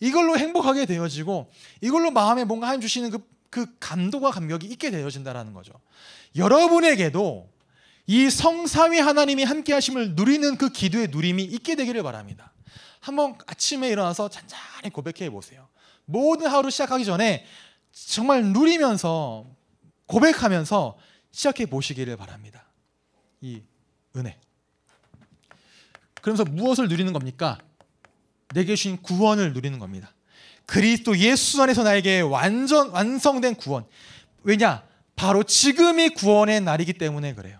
이걸로 행복하게 되어지고 이걸로 마음에 뭔가 하나님 주시는 그, 그 감도와 감격이 있게 되어진다라는 거죠. 여러분에게도 이성사위 하나님이 함께 하심을 누리는 그 기도의 누림이 있게 되기를 바랍니다. 한번 아침에 일어나서 잔잔히 고백해 보세요. 모든 하루 시작하기 전에 정말 누리면서 고백하면서 시작해 보시기를 바랍니다. 이 은혜. 그러면서 무엇을 누리는 겁니까? 내게 주신 구원을 누리는 겁니다. 그리스도 예수 안에서 나에게 완전 완성된 구원. 왜냐? 바로 지금이 구원의 날이기 때문에 그래요.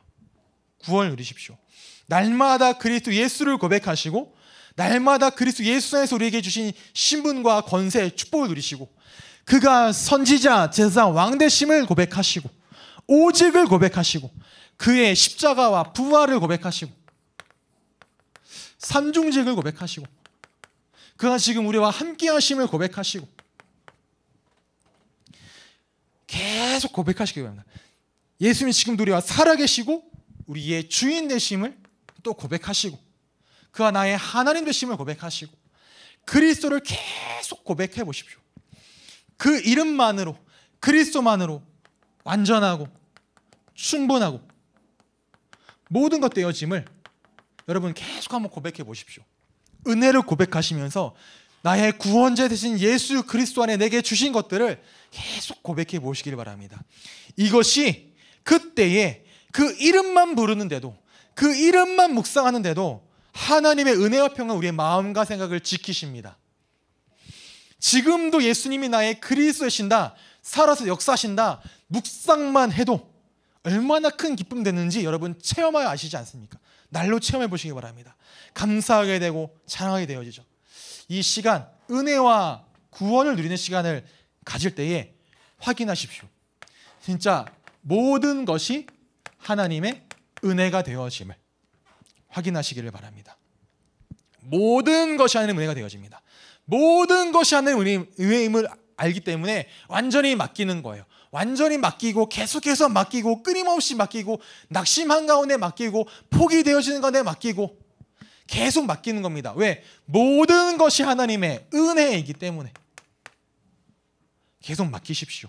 구원을 누리십시오. 날마다 그리스도 예수를 고백하시고 날마다 그리스도 예수 안에서 우리에게 주신 신분과 권세, 축복을 누리시고 그가 선지자, 제사, 왕 되심을 고백하시고 오직을 고백하시고 그의 십자가와 부활을 고백하시고 삼중직을 고백하시고 그가 지금 우리와 함께 하심을 고백하시고 계속 고백하시기 바랍니다. 예수님이 지금 우리와 살아계시고 우리의 주인 되심을 또 고백하시고 그가 나의 하나님 되심을 고백하시고 그리스도를 계속 고백해 보십시오. 그 이름만으로 그리스도만으로 완전하고 충분하고 모든 것 되어짐을 여러분 계속 한번 고백해 보십시오. 은혜를 고백하시면서 나의 구원자 되신 예수 그리스도 안에 내게 주신 것들을 계속 고백해 보시길 바랍니다. 이것이 그때에 그 이름만 부르는데도 그 이름만 묵상하는데도 하나님의 은혜와 평화 우리의 마음과 생각을 지키십니다. 지금도 예수님이 나의 그리스도이신다. 살아서 역사하신다. 묵상만 해도 얼마나 큰 기쁨 되는지 여러분 체험하여 아시지 않습니까? 날로 체험해 보시기 바랍니다. 감사하게 되고 자랑하게 되어지죠. 이 시간 은혜와 구원을 누리는 시간을 가질 때에 확인하십시오. 진짜 모든 것이 하나님의 은혜가 되어짐을 확인하시기를 바랍니다. 모든 것이 하나님의 은혜가 되어집니다. 모든 것이 하나님의 은혜임을 알기 때문에 완전히 맡기는 거예요. 완전히 맡기고 계속해서 맡기고 끊임없이 맡기고 낙심 한가운데 맡기고 포기 되어지는 가운데 맡기고 계속 맡기는 겁니다. 왜? 모든 것이 하나님의 은혜이기 때문에 계속 맡기십시오.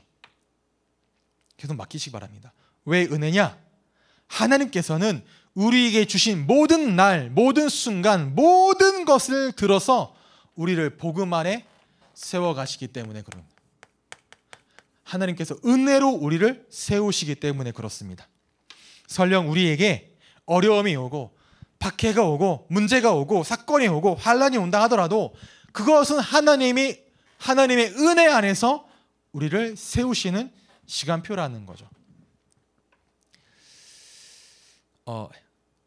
계속 맡기시기 바랍니다. 왜 은혜냐? 하나님께서는 우리에게 주신 모든 날, 모든 순간, 모든 것을 들어서 우리를 복음 안에 세워 가시기 때문에 그렇습니다. 하나님께서 은혜로 우리를 세우시기 때문에 그렇습니다. 설령 우리에게 어려움이 오고 박해가 오고 문제가 오고 사건이 오고 환란이 온다 하더라도 그것은 하나님이 하나님의 은혜 안에서 우리를 세우시는 시간표라는 거죠. 어,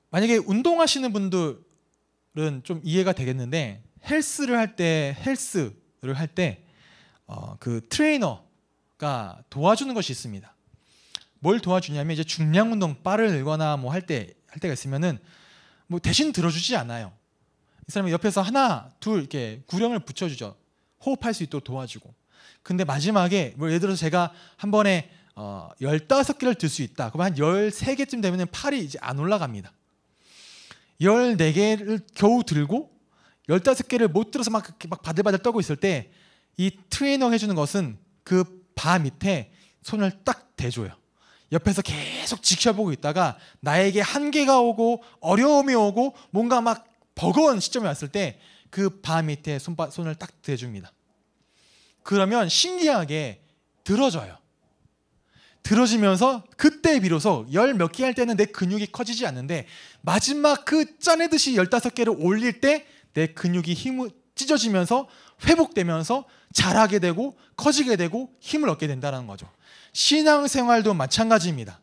만약에 운동하시는 분들은 좀 이해가 되겠는데 헬스를 할 때 헬스를 할때그 어, 트레이너가 도와주는 것이 있습니다. 뭘 도와주냐면 이제 중량 운동 빠를 늘거나 뭐 할 때 할 때가 있으면은 뭐 대신 들어주지 않아요. 이 사람이 옆에서 하나 둘 이렇게 구령을 붙여주죠. 호흡할 수 있도록 도와주고. 근데 마지막에 뭐 예를 들어서 제가 한 번에 어, 15개를 들 수 있다. 그러면 한 13개쯤 되면 팔이 이제 안 올라갑니다. 14개를 겨우 들고 15개를 못 들어서 막, 막 바들바들 떠고 있을 때 이 트레이너 해주는 것은 그 바 밑에 손을 딱 대줘요. 옆에서 계속 지켜보고 있다가 나에게 한계가 오고 어려움이 오고 뭔가 막 버거운 시점이 왔을 때 그 바 밑에 손바, 손을 딱 대줍니다. 그러면 신기하게 들어줘요 들어지면서 그때 비로소 열 몇 개 할 때는 내 근육이 커지지 않는데 마지막 그 짜내듯이 열다섯 개를 올릴 때 내 근육이 힘을 찢어지면서 회복되면서 자라게 되고 커지게 되고 힘을 얻게 된다는 거죠. 신앙생활도 마찬가지입니다.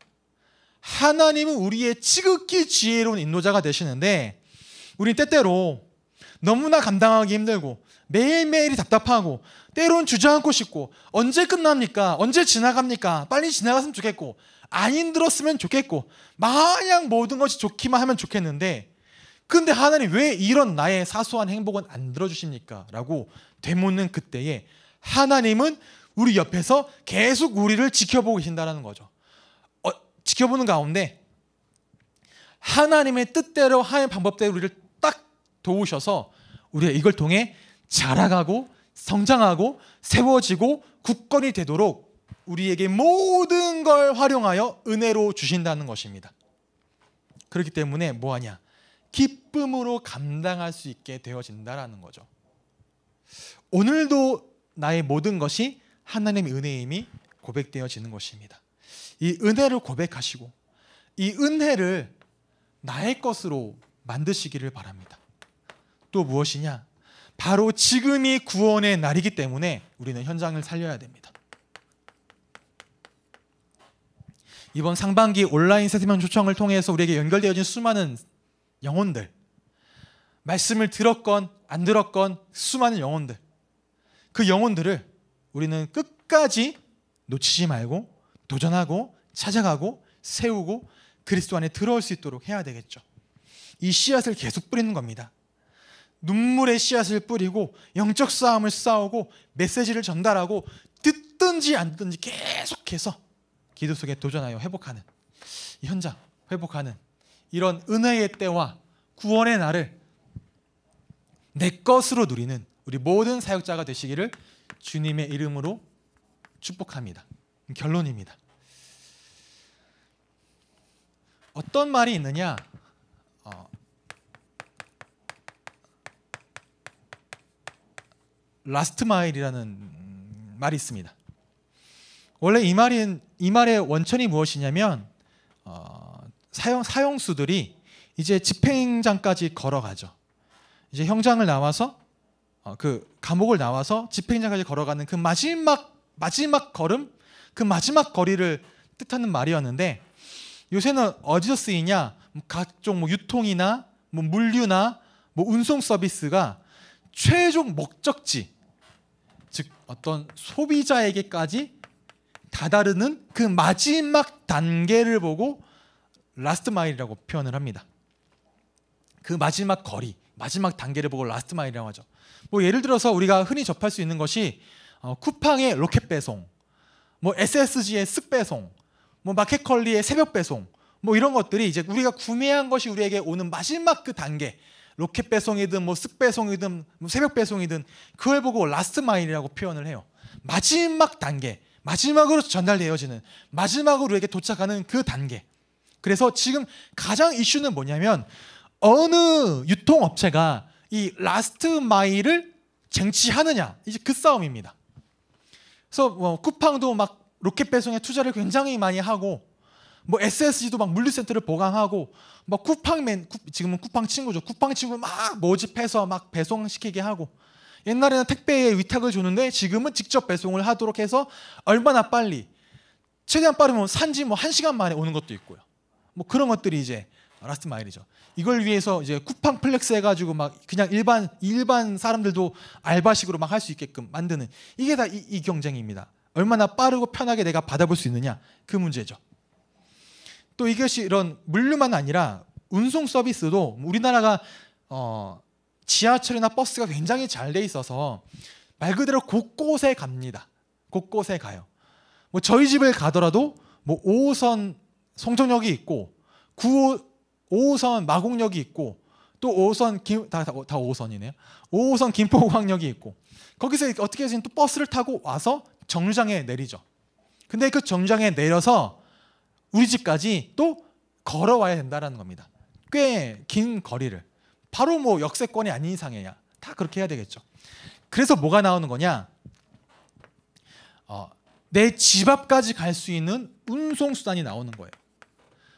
하나님은 우리의 지극히 지혜로운 인도자가 되시는데 우리 때때로 너무나 감당하기 힘들고 매일매일이 답답하고 때론 주저앉고 싶고 언제 끝납니까? 언제 지나갑니까? 빨리 지나갔으면 좋겠고 안 힘들었으면 좋겠고 마냥 모든 것이 좋기만 하면 좋겠는데 근데 하나님 왜 이런 나의 사소한 행복은 안 들어주십니까? 라고 되묻는 그때에 하나님은 우리 옆에서 계속 우리를 지켜보고 계신다는 거죠. 어, 지켜보는 가운데 하나님의 뜻대로 하의 방법대로 우리를 딱 도우셔서 우리가 이걸 통해 자라가고 성장하고 세워지고 굳건히 되도록 우리에게 모든 걸 활용하여 은혜로 주신다는 것입니다. 그렇기 때문에 뭐하냐? 기쁨으로 감당할 수 있게 되어진다라는 거죠. 오늘도 나의 모든 것이 하나님의 은혜임이 고백되어지는 것입니다. 이 은혜를 고백하시고 이 은혜를 나의 것으로 만드시기를 바랍니다. 또 무엇이냐? 바로 지금이 구원의 날이기 때문에 우리는 현장을 살려야 됩니다. 이번 상반기 온라인 세트면 초청을 통해서 우리에게 연결되어진 수많은 영혼들, 말씀을 들었건 안 들었건 수많은 영혼들, 그 영혼들을 우리는 끝까지 놓치지 말고 도전하고 찾아가고 세우고 그리스도 안에 들어올 수 있도록 해야 되겠죠. 이 씨앗을 계속 뿌리는 겁니다. 눈물의 씨앗을 뿌리고 영적 싸움을 싸우고 메시지를 전달하고 듣든지 안 듣든지 계속해서 기도 속에 도전하여 회복하는 현장 회복하는 이런 은혜의 때와 구원의 날을 내 것으로 누리는 우리 모든 사역자가 되시기를 주님의 이름으로 축복합니다. 결론입니다. 어떤 말이 있느냐? 라스트 마일이라는 말이 있습니다. 원래 이 말인 이 말의 원천이 무엇이냐면 어, 사형 사형수들이 이제 집행장까지 걸어가죠. 이제 형장을 나와서 어, 그 감옥을 나와서 집행장까지 걸어가는 그 마지막 마지막 걸음, 그 마지막 거리를 뜻하는 말이었는데 요새는 어디서 쓰이냐? 뭐 각종 뭐 유통이나 뭐 물류나 뭐 운송 서비스가 최종 목적지 즉 어떤 소비자에게까지 다다르는 그 마지막 단계를 보고 라스트 마일이라고 표현을 합니다. 그 마지막 거리, 마지막 단계를 보고 라스트 마일이라고 하죠. 뭐 예를 들어서 우리가 흔히 접할 수 있는 것이 어, 쿠팡의 로켓 배송, 뭐 SSG의 쓱 배송, 뭐 마켓컬리의 새벽 배송, 뭐 이런 것들이 이제 우리가 구매한 것이 우리에게 오는 마지막 그 단계, 로켓 배송이든 뭐습 배송이든 뭐 새벽 배송이든 그걸 보고 라스트 마일이라고 표현을 해요. 마지막 단계, 마지막으로 전달되어지는 마지막으로 우리에게 도착하는 그 단계. 그래서 지금 가장 이슈는 뭐냐면 어느 유통업체가 이 라스트 마일을 쟁취하느냐 이제 그 싸움입니다. 그래서 뭐 쿠팡도 막 로켓 배송에 투자를 굉장히 많이 하고 뭐 SSG도 막 물류센터를 보강하고 막 쿠팡맨 지금은 쿠팡 친구죠. 쿠팡 친구 막 모집해서 막 배송시키게 하고 옛날에는 택배에 위탁을 주는데 지금은 직접 배송을 하도록 해서 얼마나 빨리 최대한 빠르면 산지 뭐한 시간 만에 오는 것도 있고요. 뭐 그런 것들이 이제 라스트 마일이죠. 이걸 위해서 이제 쿠팡 플렉스 해가지고 막 그냥 일반 일반 사람들도 알바식으로 막 할 수 있게끔 만드는 이게 다이 이 경쟁입니다. 얼마나 빠르고 편하게 내가 받아볼 수 있느냐 그 문제죠. 또 이것이 이런 물류만 아니라 운송 서비스도 우리나라가 어, 지하철이나 버스가 굉장히 잘 돼 있어서 말 그대로 곳곳에 갑니다. 곳곳에 가요. 뭐 저희 집을 가더라도 뭐 5호선 송정역이 있고 9호 5호선 마곡역이 있고 또 5호선 김, 다, 다, 다 5호선이네요. 5호선 김포공항역이 있고 거기서 어떻게 해또 버스를 타고 와서 정류장에 내리죠. 근데 그 정류장에 내려서 우리 집까지 또 걸어와야 된다는 겁니다. 꽤 긴 거리를. 바로 뭐 역세권이 아닌 이상에야 다 그렇게 해야 되겠죠. 그래서 뭐가 나오는 거냐? 어, 내집 앞까지 갈 수 있는 운송 수단이 나오는 거예요.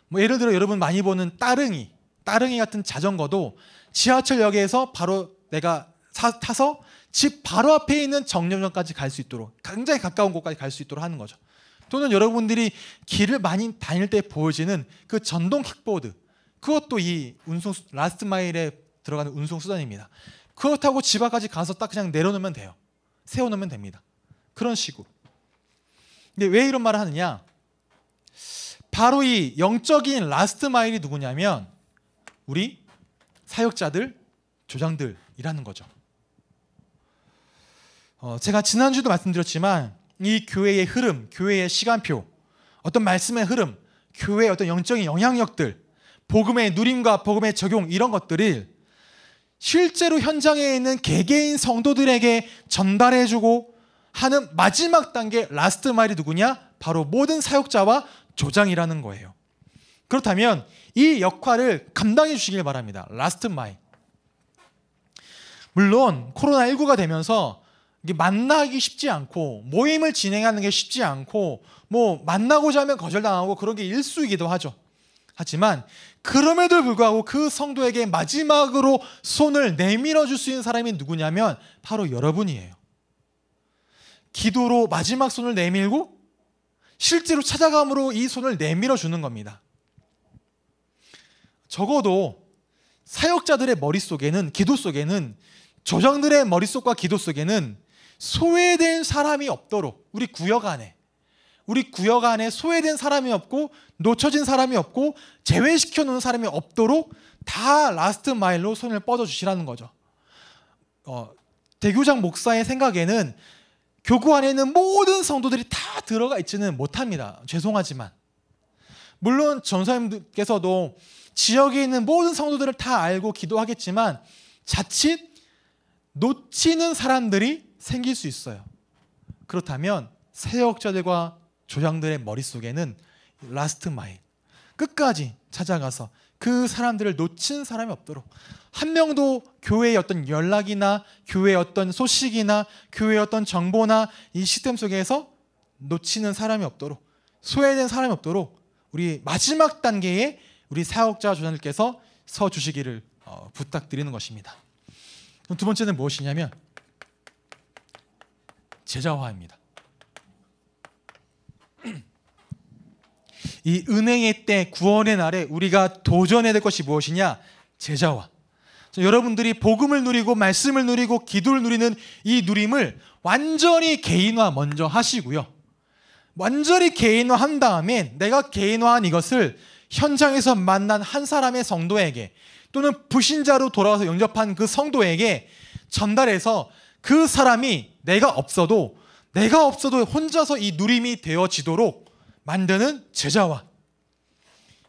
뭐 예를 들어 여러분 많이 보는 따릉이, 따릉이 같은 자전거도 지하철역에서 바로 내가 사, 타서 집 바로 앞에 있는 정류장까지 갈 수 있도록 굉장히 가까운 곳까지 갈 수 있도록 하는 거죠. 또는 여러분들이 길을 많이 다닐 때 보여지는 그 전동 킥보드 그것도 이 운송 라스트 마일에 들어가는 운송 수단입니다. 그렇다고 집 앞까지 가서 딱 그냥 내려놓으면 돼요. 세워놓으면 됩니다. 그런 식으로. 근데 왜 이런 말을 하느냐? 바로 이 영적인 라스트 마일이 누구냐면 우리 사역자들, 조장들이라는 거죠. 어, 제가 지난주도 말씀드렸지만 이 교회의 흐름, 교회의 시간표, 어떤 말씀의 흐름, 교회의 어떤 영적인 영향력들, 복음의 누림과 복음의 적용 이런 것들을 실제로 현장에 있는 개개인 성도들에게 전달해주고 하는 마지막 단계 라스트 마일이 누구냐? 바로 모든 사역자와 조장이라는 거예요. 그렇다면 이 역할을 감당해 주시길 바랍니다. 라스트 마일. 물론 코로나19가 되면서 이게 만나기 쉽지 않고 모임을 진행하는 게 쉽지 않고 뭐 만나고자 하면 거절당하고 그런 게 일수이기도 하죠. 하지만 그럼에도 불구하고 그 성도에게 마지막으로 손을 내밀어 줄 수 있는 사람이 누구냐면 바로 여러분이에요. 기도로 마지막 손을 내밀고 실제로 찾아감으로 이 손을 내밀어 주는 겁니다. 적어도 사역자들의 머릿속에는 기도 속에는 조정들의 머릿속과 기도 속에는 소외된 사람이 없도록 우리 구역 안에 우리 구역 안에 소외된 사람이 없고 놓쳐진 사람이 없고 제외시켜 놓은 사람이 없도록 다 라스트 마일로 손을 뻗어 주시라는 거죠. 어, 대교장 목사의 생각에는 교구 안에 있는 모든 성도들이 다 들어가 있지는 못합니다. 죄송하지만 물론 전사님께서도 들 지역에 있는 모든 성도들을 다 알고 기도하겠지만 자칫 놓치는 사람들이 생길 수 있어요. 그렇다면 세역자들과 조상들의 머릿속에는 라스트 마일 끝까지 찾아가서 그 사람들을 놓친 사람이 없도록 한 명도 교회의 어떤 연락이나 교회의 어떤 소식이나 교회의 어떤 정보나 이 시스템 속에서 놓치는 사람이 없도록 소외된 사람이 없도록 우리 마지막 단계에 우리 사역자 조상들께서 서 주시기를 어, 부탁드리는 것입니다. 두 번째는 무엇이냐면 제자화입니다. [clears throat] 이 은행의 때 구원의 날에 우리가 도전해야 될 것이 무엇이냐? 제자화. 여러분들이 복음을 누리고 말씀을 누리고 기도를 누리는 이 누림을 완전히 개인화 먼저 하시고요. 완전히 개인화한 다음에 내가 개인화한 이것을 현장에서 만난 한 사람의 성도에게 또는 부신자로 돌아와서 영접한 그 성도에게 전달해서 그 사람이 내가 없어도 내가 없어도 혼자서 이 누림이 되어지도록 만드는 제자와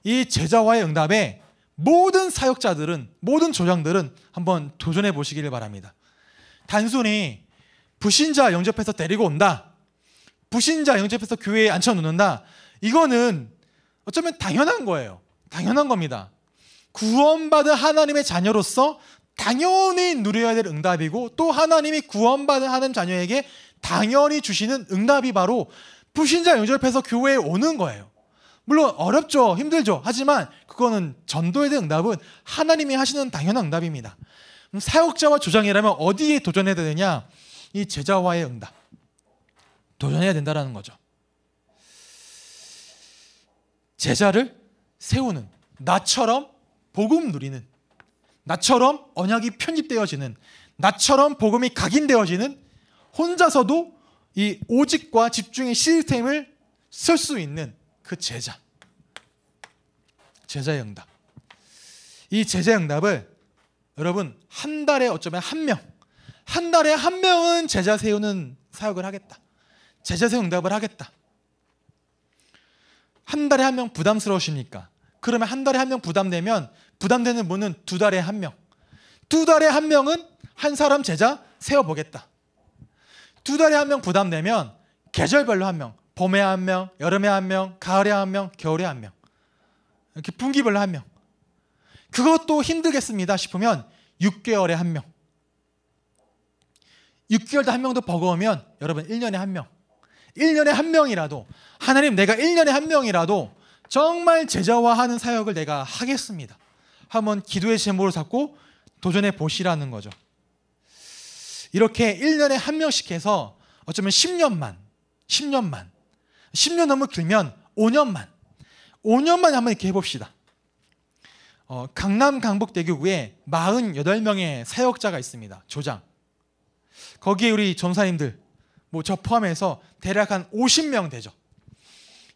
이 제자와의 응답에 모든 사역자들은 모든 조장들은 한번 도전해 보시기를 바랍니다. 단순히 부신자 영접해서 데리고 온다. 부신자 영접해서 교회에 앉혀 놓는다. 이거는 어쩌면 당연한 거예요. 당연한 겁니다. 구원받은 하나님의 자녀로서 당연히 누려야 될 응답이고 또 하나님이 구원받은 하나님 자녀에게 당연히 주시는 응답이 바로 불신자 영접해서 교회에 오는 거예요. 물론 어렵죠. 힘들죠. 하지만 그거는 전도에 대한 응답은 하나님이 하시는 당연한 응답입니다. 사역자와 조장이라면 어디에 도전해야 되느냐? 이 제자와의 응답. 도전해야 된다라는 거죠. 제자를 세우는 나처럼 복음 누리는 나처럼 언약이 편입되어지는 나처럼 복음이 각인되어지는 혼자서도 이 오직과 집중의 시스템을 쓸 수 있는 그 제자. 제자의 응답. 이 제자의 응답을 여러분 한 달에 어쩌면 한 명, 한 달에 한 명은 제자 세우는 사역을 하겠다. 제자 세우 응답을 하겠다. 한 달에 한 명 부담스러우십니까? 그러면 한 달에 한 명 부담되면 부담되는 분은 두 달에 한 명. 두 달에 한 명은 한 사람 제자 세워보겠다. 두 달에 한 명 부담되면 계절별로 한 명. 봄에 한 명, 여름에 한 명, 가을에 한 명, 겨울에 한 명. 이렇게 분기별로 한 명. 그것도 힘들겠습니다 싶으면 6개월에 한 명. 6개월도 한 명도 버거우면 여러분 1년에 한 명. 1년에 한 명이라도 하나님 내가 1년에 한 명이라도 정말 제자와 하는 사역을 내가 하겠습니다. 한번 기도의 제목을 잡고 도전해 보시라는 거죠. 이렇게 1년에 한 명씩 해서 어쩌면 10년만, 10년만, 10년 너무 길면 5년만, 5년만 한번 이렇게 해봅시다. 어, 강남 강북대교구에 48명의 사역자가 있습니다. 조장. 거기에 우리 전사님들, 뭐 저 포함해서 대략 한 50명 되죠.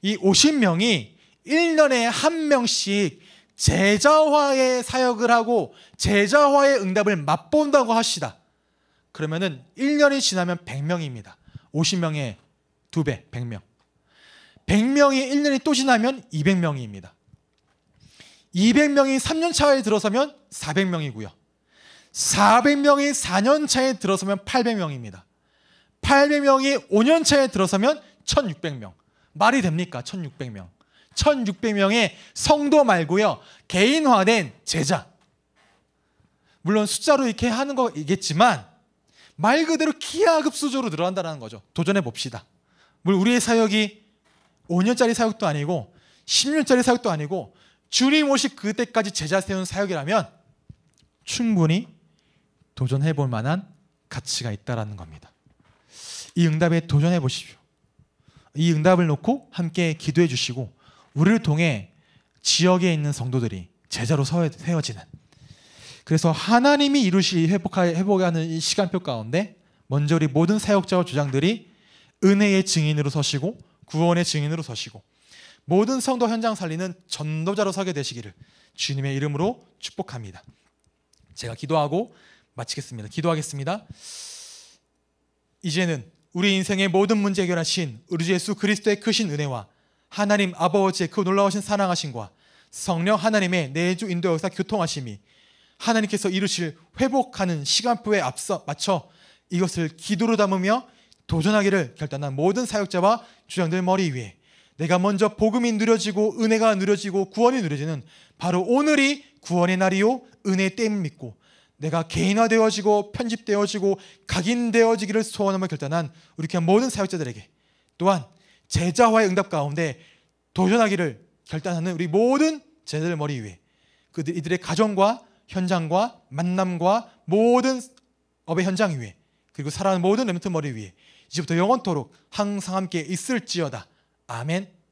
이 50명이 1년에 한 명씩 제자화의 사역을 하고 제자화의 응답을 맛본다고 합시다 그러면은 1년이 지나면 100명입니다. 50명의 2배, 100명. 100명이 1년이 또 지나면 200명입니다. 200명이 3년 차에 들어서면 400명이고요. 400명이 4년 차에 들어서면 800명입니다. 800명이 5년 차에 들어서면 1600명. 말이 됩니까? 1600명. 1,600명의 성도 말고요. 개인화된 제자. 물론 숫자로 이렇게 하는 거겠지만 말 그대로 기하급수적으로 늘어난다는 거죠. 도전해 봅시다. 물론 우리의 사역이 5년짜리 사역도 아니고 10년짜리 사역도 아니고 주님 오실 그때까지 제자 세운 사역이라면 충분히 도전해 볼 만한 가치가 있다라는 겁니다. 이 응답에 도전해 보십시오. 이 응답을 놓고 함께 기도해 주시고 우리를 통해 지역에 있는 성도들이 제자로 세워지는 그래서 하나님이 이루시 회복하는 시간표 가운데 먼저 우리 모든 사역자와 주장들이 은혜의 증인으로 서시고 구원의 증인으로 서시고 모든 성도 현장 살리는 전도자로 서게 되시기를 주님의 이름으로 축복합니다. 제가 기도하고 마치겠습니다. 기도하겠습니다. 이제는 우리 인생의 모든 문제 해결하신 우리 예수 그리스도의 크신 은혜와 하나님 아버지의 그 놀라우신 사랑하심과 성령 하나님의 내주 인도 역사 교통하심이 하나님께서 이루실 회복하는 시간표에 앞서 맞춰 이것을 기도로 담으며 도전하기를 결단한 모든 사역자와 주장들 머리 위에 내가 먼저 복음이 누려지고 은혜가 누려지고 구원이 누려지는 바로 오늘이 구원의 날이요 은혜의 때임 믿고 내가 개인화되어지고 편집되어지고 각인되어지기를 소원함을 결단한 우리 교회 모든 사역자들에게 또한 제자와의 응답 가운데 도전하기를 결단하는 우리 모든 제자들 머리 위에 그들 이들의 가정과 현장과 만남과 모든 업의 현장 위에 그리고 살아가는 모든 렘트 머리 위에 이제부터 영원토록 항상 함께 있을지어다 아멘.